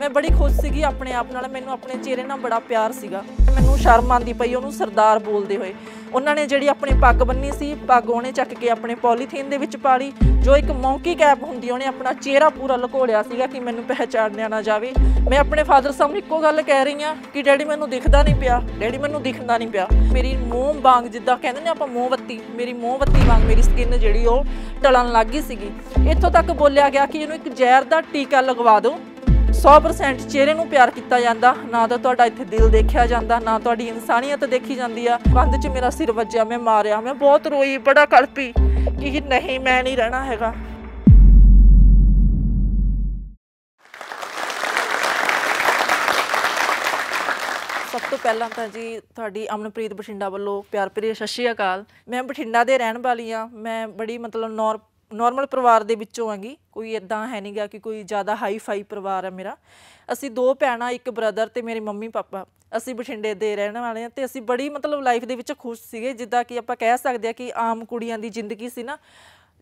ਮੈਂ ਬੜੀ ਖੁਸ਼ ਸੀਗੀ ਆਪਣੇ ਆਪ ਨਾਲ ਮੈਨੂੰ ਆਪਣੇ ਚਿਹਰੇ ਨਾਲ ਬੜਾ ਪਿਆਰ ਸੀਗਾ ਮੈਨੂੰ ਸ਼ਰਮ ਆਂਦੀ ਪਈ ਉਹਨੂੰ ਸਰਦਾਰ ਬੋਲਦੇ ਹੋਏ ਉਹਨਾਂ ਨੇ ਜਿਹੜੀ ਆਪਣੀ ਪੱਗ ਬੰਨੀ ਸੀ ਪੱਗ ਉਹਨੇ ਚੱਕ ਕੇ ਆਪਣੇ ਪੋਲੀਥੀਨ ਦੇ ਵਿੱਚ ਪਾ ਲਈ ਜੋ ਇੱਕ ਮੌਂਕੀ ਕੈਪ ਹੁੰਦੀ ਉਹਨੇ ਆਪਣਾ ਚਿਹਰਾ ਪੂਰਾ ਲੁਕੋੜਿਆ ਸੀਗਾ ਕਿ ਮੈਨੂੰ ਪਹਿਚਾਣਿਆ ਨਾ ਜਾਵੇ ਮੈਂ ਆਪਣੇ ਫਾਦਰ ਸਾਹਿਬ ਨੂੰ ਇੱਕੋ ਗੱਲ ਕਹਿ ਰਹੀ ਆ ਕਿ ਡੈਡੀ ਮੈਨੂੰ ਦਿਖਦਾ ਨਹੀਂ ਪਿਆ ਡੈਡੀ ਮੈਨੂੰ ਦਿਖਦਾ ਨਹੀਂ ਪਿਆ ਮੇਰੀ ਮੂੰਹ ਵਾਂਗ ਜਿੱਦਾਂ ਕਹਿੰਦੇ ਨੇ ਆਪਾਂ ਮੂੰਹ ਬੱਤੀ ਮੇਰੀ ਮੂੰਹ ਬੱਤੀ ਵਾਂਗ ਮੇਰੀ ਸਕਿਨ ਜਿਹੜੀ ਉਹ ਟਲਣ ਲੱਗ ਗਈ ਸੀਗੀ ਇੱਥੋਂ ਤੱਕ ਬੋਲਿਆ ਗਿਆ ਕਿ ਇਹਨੂੰ ਇੱਕ ਜ਼ਹਿਰ ਦਾ ਟੀਕਾ ਲਗਵਾ ਦਿਓ 100% ਚਿਹਰੇ ਨੂੰ ਪਿਆਰ ਕੀਤਾ ਜਾਂਦਾ ਨਾ ਤਾਂ ਤੁਹਾਡਾ ਇੱਥੇ ਦਿਲ ਦੇਖਿਆ ਜਾਂਦਾ ਨਾ ਤੁਹਾਡੀ ਇਨਸਾਨੀਅਤ ਦੇਖੀ ਜਾਂਦੀ ਆ ਬੰਦ 'ਚ ਮੇਰਾ ਸਿਰ ਵੱਜਿਆ ਮੈਂ ਮਾਰਿਆ ਮੈਂ ਬਹੁਤ ਰੋਈ ਬੜਾ ਕਲਪੀ ਕਿ ਨਹੀਂ ਮੈਂ ਨਹੀਂ ਰਹਿਣਾ ਹੈਗਾ ਸਭ ਤੋਂ ਪਹਿਲਾਂ ਤਾਂ ਜੀ ਤੁਹਾਡੀ ਅਮਨਪ੍ਰੀਤ ਬਠਿੰਡਾ ਵੱਲੋਂ ਪਿਆਰ ਭਰੀ ਸਤਿ ਸ਼੍ਰੀ ਅਕਾਲ ਮੈਂ ਬਠਿੰਡਾ ਦੇ ਰਹਿਣ ਵਾਲੀ ਆ ਮੈਂ ਬੜੀ ਮਤਲਬ ਨੌਰ ਨਾਰਮਲ ਪਰਿਵਾਰ ਦੇ ਵਿੱਚੋਂ ਆਂਗੀ ਕੋਈ ਇਦਾਂ ਹੈ ਨਹੀਂਗਾ ਕਿ ਕੋਈ ਜ਼ਿਆਦਾ ਹਾਈ ਫਾਈ ਪਰਿਵਾਰ ਹੈ ਮੇਰਾ ਅਸੀਂ ਦੋ ਭੈਣਾਂ ਇੱਕ ਬ੍ਰਦਰ ਤੇ ਮੇਰੇ ਮੰਮੀ ਪਾਪਾ ਅਸੀਂ ਬਠਿੰਡੇ ਦੇ ਰਹਿਣ ਵਾਲੇ ਆ ਤੇ ਅਸੀਂ ਬੜੀ ਮਤਲਬ ਲਾਈਫ ਦੇ ਵਿੱਚ ਖੁਸ਼ ਸੀਗੇ ਜਿੱਦਾਂ ਕਿ ਆਪਾਂ ਕਹਿ ਸਕਦੇ ਆ ਕਿ ਆਮ ਕੁੜੀਆਂ ਦੀ ਜ਼ਿੰਦਗੀ ਸੀ ਨਾ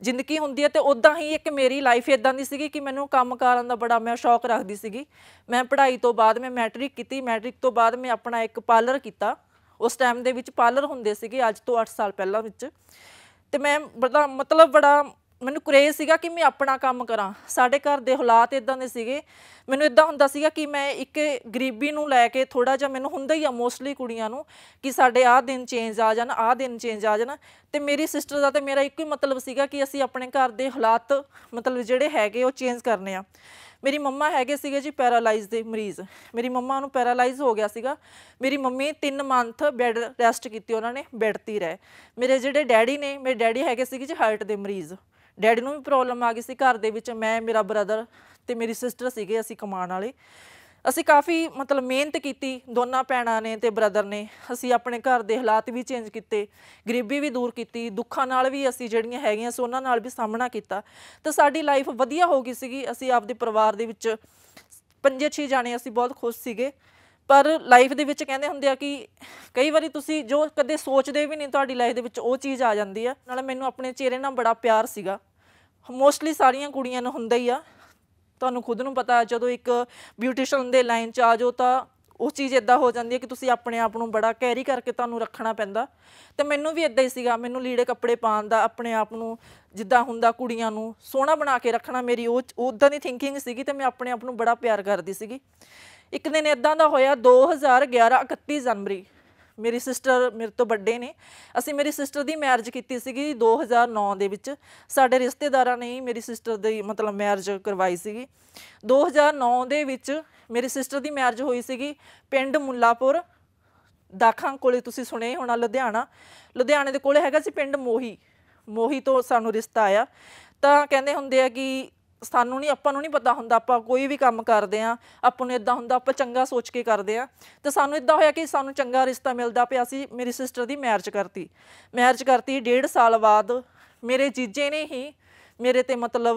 ਜ਼ਿੰਦਗੀ ਹੁੰਦੀ ਹੈ ਤੇ ਉਦਾਂ ਹੀ ਇੱਕ ਮੇਰੀ ਲਾਈਫ ਇਦਾਂ ਦੀ ਸੀਗੀ ਕਿ ਮੈਨੂੰ ਕੰਮ ਕਰਨ ਦਾ ਬੜਾ ਮੈਂ ਸ਼ੌਕ ਰੱਖਦੀ ਸੀਗੀ ਮੈਂ ਪੜ੍ਹਾਈ ਤੋਂ ਬਾਅਦ ਮੈਂ ਮੈਟ੍ਰਿਕ ਕੀਤੀ ਮੈਟ੍ਰਿਕ ਤੋਂ ਬਾਅਦ ਮੈਂ ਆਪਣਾ ਇੱਕ ਪਾਰਲਰ ਕੀਤਾ ਉਸ ਟਾਈਮ ਦੇ ਵਿੱਚ ਪਾਰਲਰ ਹੁੰਦੇ ਸੀਗੇ ਅੱਜ ਤੋਂ 8 ਸਾਲ ਪਹਿਲਾਂ ਵਿੱਚ ਤੇ ਮੈਂ ਬੜਾ ਮਤਲਬ ਬੜਾ ਮੈਨੂੰ ਕਰੇਜ਼ ਸੀਗਾ ਕਿ ਮੈਂ ਆਪਣਾ ਕੰਮ ਕਰਾਂ ਸਾਡੇ ਘਰ ਦੇ ਹਾਲਾਤ ਇਦਾਂ ਦੇ ਸੀਗੇ ਮੈਨੂੰ ਇਦਾਂ ਹੁੰਦਾ ਸੀਗਾ ਕਿ ਮੈਂ ਇੱਕ ਗਰੀਬੀ ਨੂੰ ਲੈ ਕੇ ਥੋੜਾ ਜਿਹਾ ਮੈਨੂੰ ਹੁੰਦਾ ਹੀ ਆ ਮੋਸਟਲੀ ਕੁੜੀਆਂ ਨੂੰ ਕਿ ਸਾਡੇ ਆਹ ਦਿਨ ਚੇਂਜ ਆ ਜਾਣ ਆਹ ਦਿਨ ਚੇਂਜ ਆ ਜਾਣ ਤੇ ਮੇਰੀ ਸਿਸਟਰ ਦਾ ਤੇ ਮੇਰਾ ਇੱਕੋ ਹੀ ਮਤਲਬ ਸੀਗਾ ਕਿ ਅਸੀਂ ਆਪਣੇ ਘਰ ਦੇ ਹਾਲਾਤ ਮਤਲਬ ਜਿਹੜੇ ਹੈਗੇ ਉਹ ਚੇਂਜ ਕਰਨੇ ਆ ਮੇਰੀ ਮੰਮਾ ਹੈਗੇ ਸੀਗੇ ਜੀ ਪੈਰਾਲਾਈਜ਼ ਦੇ ਮਰੀਜ਼ ਮੇਰੀ ਮੰਮਾ ਨੂੰ ਪੈਰਾਲਾਈਜ਼ ਹੋ ਗਿਆ ਸੀਗਾ ਮੇਰੀ ਮੰਮੀ 3 ਮੰਥ ਬੈੱਡ ਰੈਸਟ ਕੀਤੀ ਉਹਨਾਂ ਨੇ ਬੈੱਡ ਤੇ ਰਹਿ ਮੇਰੇ ਜਿਹੜੇ ਡੈਡੀ ਨੇ ਮੇਰੇ ਡੈਡੀ ਹੈਗੇ ਸੀਗੇ ਜੀ ਹਾਰਟ ਦੇ ਮਰੀਜ਼ ਡੈਡੀ ਨੂੰ ਵੀ ਪ੍ਰੋਬਲਮ ਆ ਗਈ ਸੀ ਘਰ ਦੇ ਵਿੱਚ ਮੈਂ ਮੇਰਾ ਬ੍ਰਦਰ ਤੇ ਮੇਰੀ ਸਿਸਟਰ ਸੀਗੇ ਅਸੀਂ ਕਮਾਉਣ ਵਾਲੇ ਅਸੀਂ ਕਾਫੀ ਮਤਲਬ ਮਿਹਨਤ ਕੀਤੀ ਦੋਨਾਂ ਭੈਣਾਂ ਨੇ ਤੇ ਬ੍ਰਦਰ ਨੇ ਅਸੀਂ ਆਪਣੇ ਘਰ ਦੇ ਹਾਲਾਤ ਵੀ ਚੇਂਜ ਕੀਤੇ ਗਰੀਬੀ ਵੀ ਦੂਰ ਕੀਤੀ ਦੁੱਖਾਂ ਨਾਲ ਵੀ ਅਸੀਂ ਜਿਹੜੀਆਂ ਹੈਗੀਆਂ ਸੋ ਉਹਨਾਂ ਨਾਲ ਵੀ ਸਾਹਮਣਾ ਕੀਤਾ ਤਾਂ ਸਾਡੀ ਲਾਈਫ ਵਧੀਆ ਹੋ ਗਈ ਸੀਗੀ ਅਸੀਂ ਆਪਦੇ ਪਰਿਵਾਰ ਦੇ ਵਿੱਚ ਪੰਜੇ ਛੇ ਜਾਣੇ ਅਸੀਂ ਬਹੁਤ ਖੁਸ਼ ਸੀਗੇ ਪਰ ਲਾਈਫ ਦੇ ਵਿੱਚ ਕਹਿੰਦੇ ਹੁੰਦੇ ਆ ਕਿ ਕਈ ਵਾਰੀ ਤੁਸੀਂ ਜੋ ਕਦੇ ਸੋਚਦੇ ਵੀ ਨਹੀਂ ਤੁਹਾਡੀ ਲਾਈਫ ਦੇ ਵਿੱਚ ਉਹ ਚੀਜ਼ ਆ ਜਾਂਦੀ ਆ ਨਾਲ ਮੈਨੂੰ ਆਪਣੇ ਚਿਹਰੇ ਨਾਲ ਬੜਾ ਪਿਆਰ ਸੀਗਾ ਮੋਸਟਲੀ ਸਾਰੀਆਂ ਕੁੜੀਆਂ ਨੂੰ ਹੁੰਦਾ ਹੀ ਆ ਤੁਹਾਨੂੰ ਖੁਦ ਨੂੰ ਪਤਾ ਜਦੋਂ ਇੱਕ ਬਿਊਟੀਸ਼ੀਅਨ ਦੇ ਲਾਈਨ 'ਚ ਆ ਜਾਓ ਤਾਂ ਉਹ ਚੀਜ਼ ਇਦਾਂ ਹੋ ਜਾਂਦੀ ਹੈ ਕਿ ਤੁਸੀਂ ਆਪਣੇ ਆਪ ਨੂੰ ਬੜਾ ਕੈਰੀ ਕਰਕੇ ਤੁਹਾਨੂੰ ਰੱਖਣਾ ਪੈਂਦਾ ਤੇ ਮੈਨੂੰ ਵੀ ਇਦਾਂ ਹੀ ਸੀਗਾ ਮੈਨੂੰ ਲੀੜੇ ਕੱਪੜੇ ਪਾਣ ਦਾ ਆਪਣੇ ਆਪ ਨੂੰ ਜਿੱਦਾਂ ਹੁੰਦਾ ਕੁੜੀਆਂ ਨੂੰ ਸੋਹਣਾ ਬਣਾ ਕੇ ਰੱਖਣਾ ਮੇਰੀ ਉਹ ਉਦਾਂ ਦੀ ਥਿੰਕਿੰਗ ਸੀਗੀ ਤੇ ਮੈਂ ਆਪਣੇ ਆਪ ਨੂੰ ਬੜਾ ਪਿਆਰ ਕਰਦੀ ਸੀਗੀ ਇੱਕ ਦਿਨ ਇਦਾਂ ਦਾ ਹੋਇਆ 2011 31 ਜਨਵਰੀ ਮੇਰੀ ਸਿਸਟਰ ਮੇਰੇ ਤੋਂ ਵੱਡੇ ਨੇ ਅਸੀਂ ਮੇਰੀ ਸਿਸਟਰ ਦੀ ਮੈਰਿਜ ਕੀਤੀ ਸੀਗੀ 2009 ਦੇ ਵਿੱਚ ਸਾਡੇ ਰਿਸ਼ਤੇਦਾਰਾਂ ਨੇ ਮੇਰੀ ਸਿਸਟਰ ਦੀ ਮਤਲਬ ਮੈਰਿਜ ਕਰਵਾਈ ਸੀਗੀ 2009 ਦੇ ਵਿੱਚ ਮੇਰੀ ਸਿਸਟਰ ਦੀ ਮੈਰਿਜ ਹੋਈ ਸੀਗੀ ਪਿੰਡ ਮੁੱਲਾਪੁਰ ਦਾਖਾਂ ਕੋਲੇ ਤੁਸੀਂ ਸੁਣੇ ਹੋਣਾ ਲੁਧਿਆਣਾ ਲੁਧਿਆਣੇ ਦੇ ਕੋਲੇ ਹੈਗਾ ਸੀ ਪਿੰਡ ਮੋਹੀ ਮੋਹੀ ਤੋਂ ਸਾਨੂੰ ਰਿਸ਼ਤਾ ਆਇਆ ਤਾਂ ਕਹਿੰਦੇ ਹੁੰਦੇ ਆ ਕਿ ਸਾਨੂੰ ਨਹੀਂ ਆਪਾਂ ਨੂੰ ਨਹੀਂ ਪਤਾ ਹੁੰਦਾ ਆਪਾਂ ਕੋਈ ਵੀ ਕੰਮ ਕਰਦੇ ਆ ਆਪਾਂ ਨੂੰ ਇਦਾਂ ਹੁੰਦਾ ਆਪਾਂ ਚੰਗਾ ਸੋਚ ਕੇ ਕਰਦੇ ਆ ਤੇ ਸਾਨੂੰ ਇਦਾਂ ਹੋਇਆ ਕਿ ਸਾਨੂੰ ਚੰਗਾ ਰਿਸ਼ਤਾ ਮਿਲਦਾ ਪਿਆ ਸੀ ਮੇਰੀ ਸਿਸਟਰ ਦੀ ਮੈਰਿਜ ਕਰਤੀ ਮੈਰਿਜ ਕਰਤੀ ਡੇਢ ਸਾਲ ਬਾਅਦ ਮੇਰੇ ਜੀਜੇ ਨੇ ਹੀ ਮੇਰੇ ਤੇ ਮਤਲਬ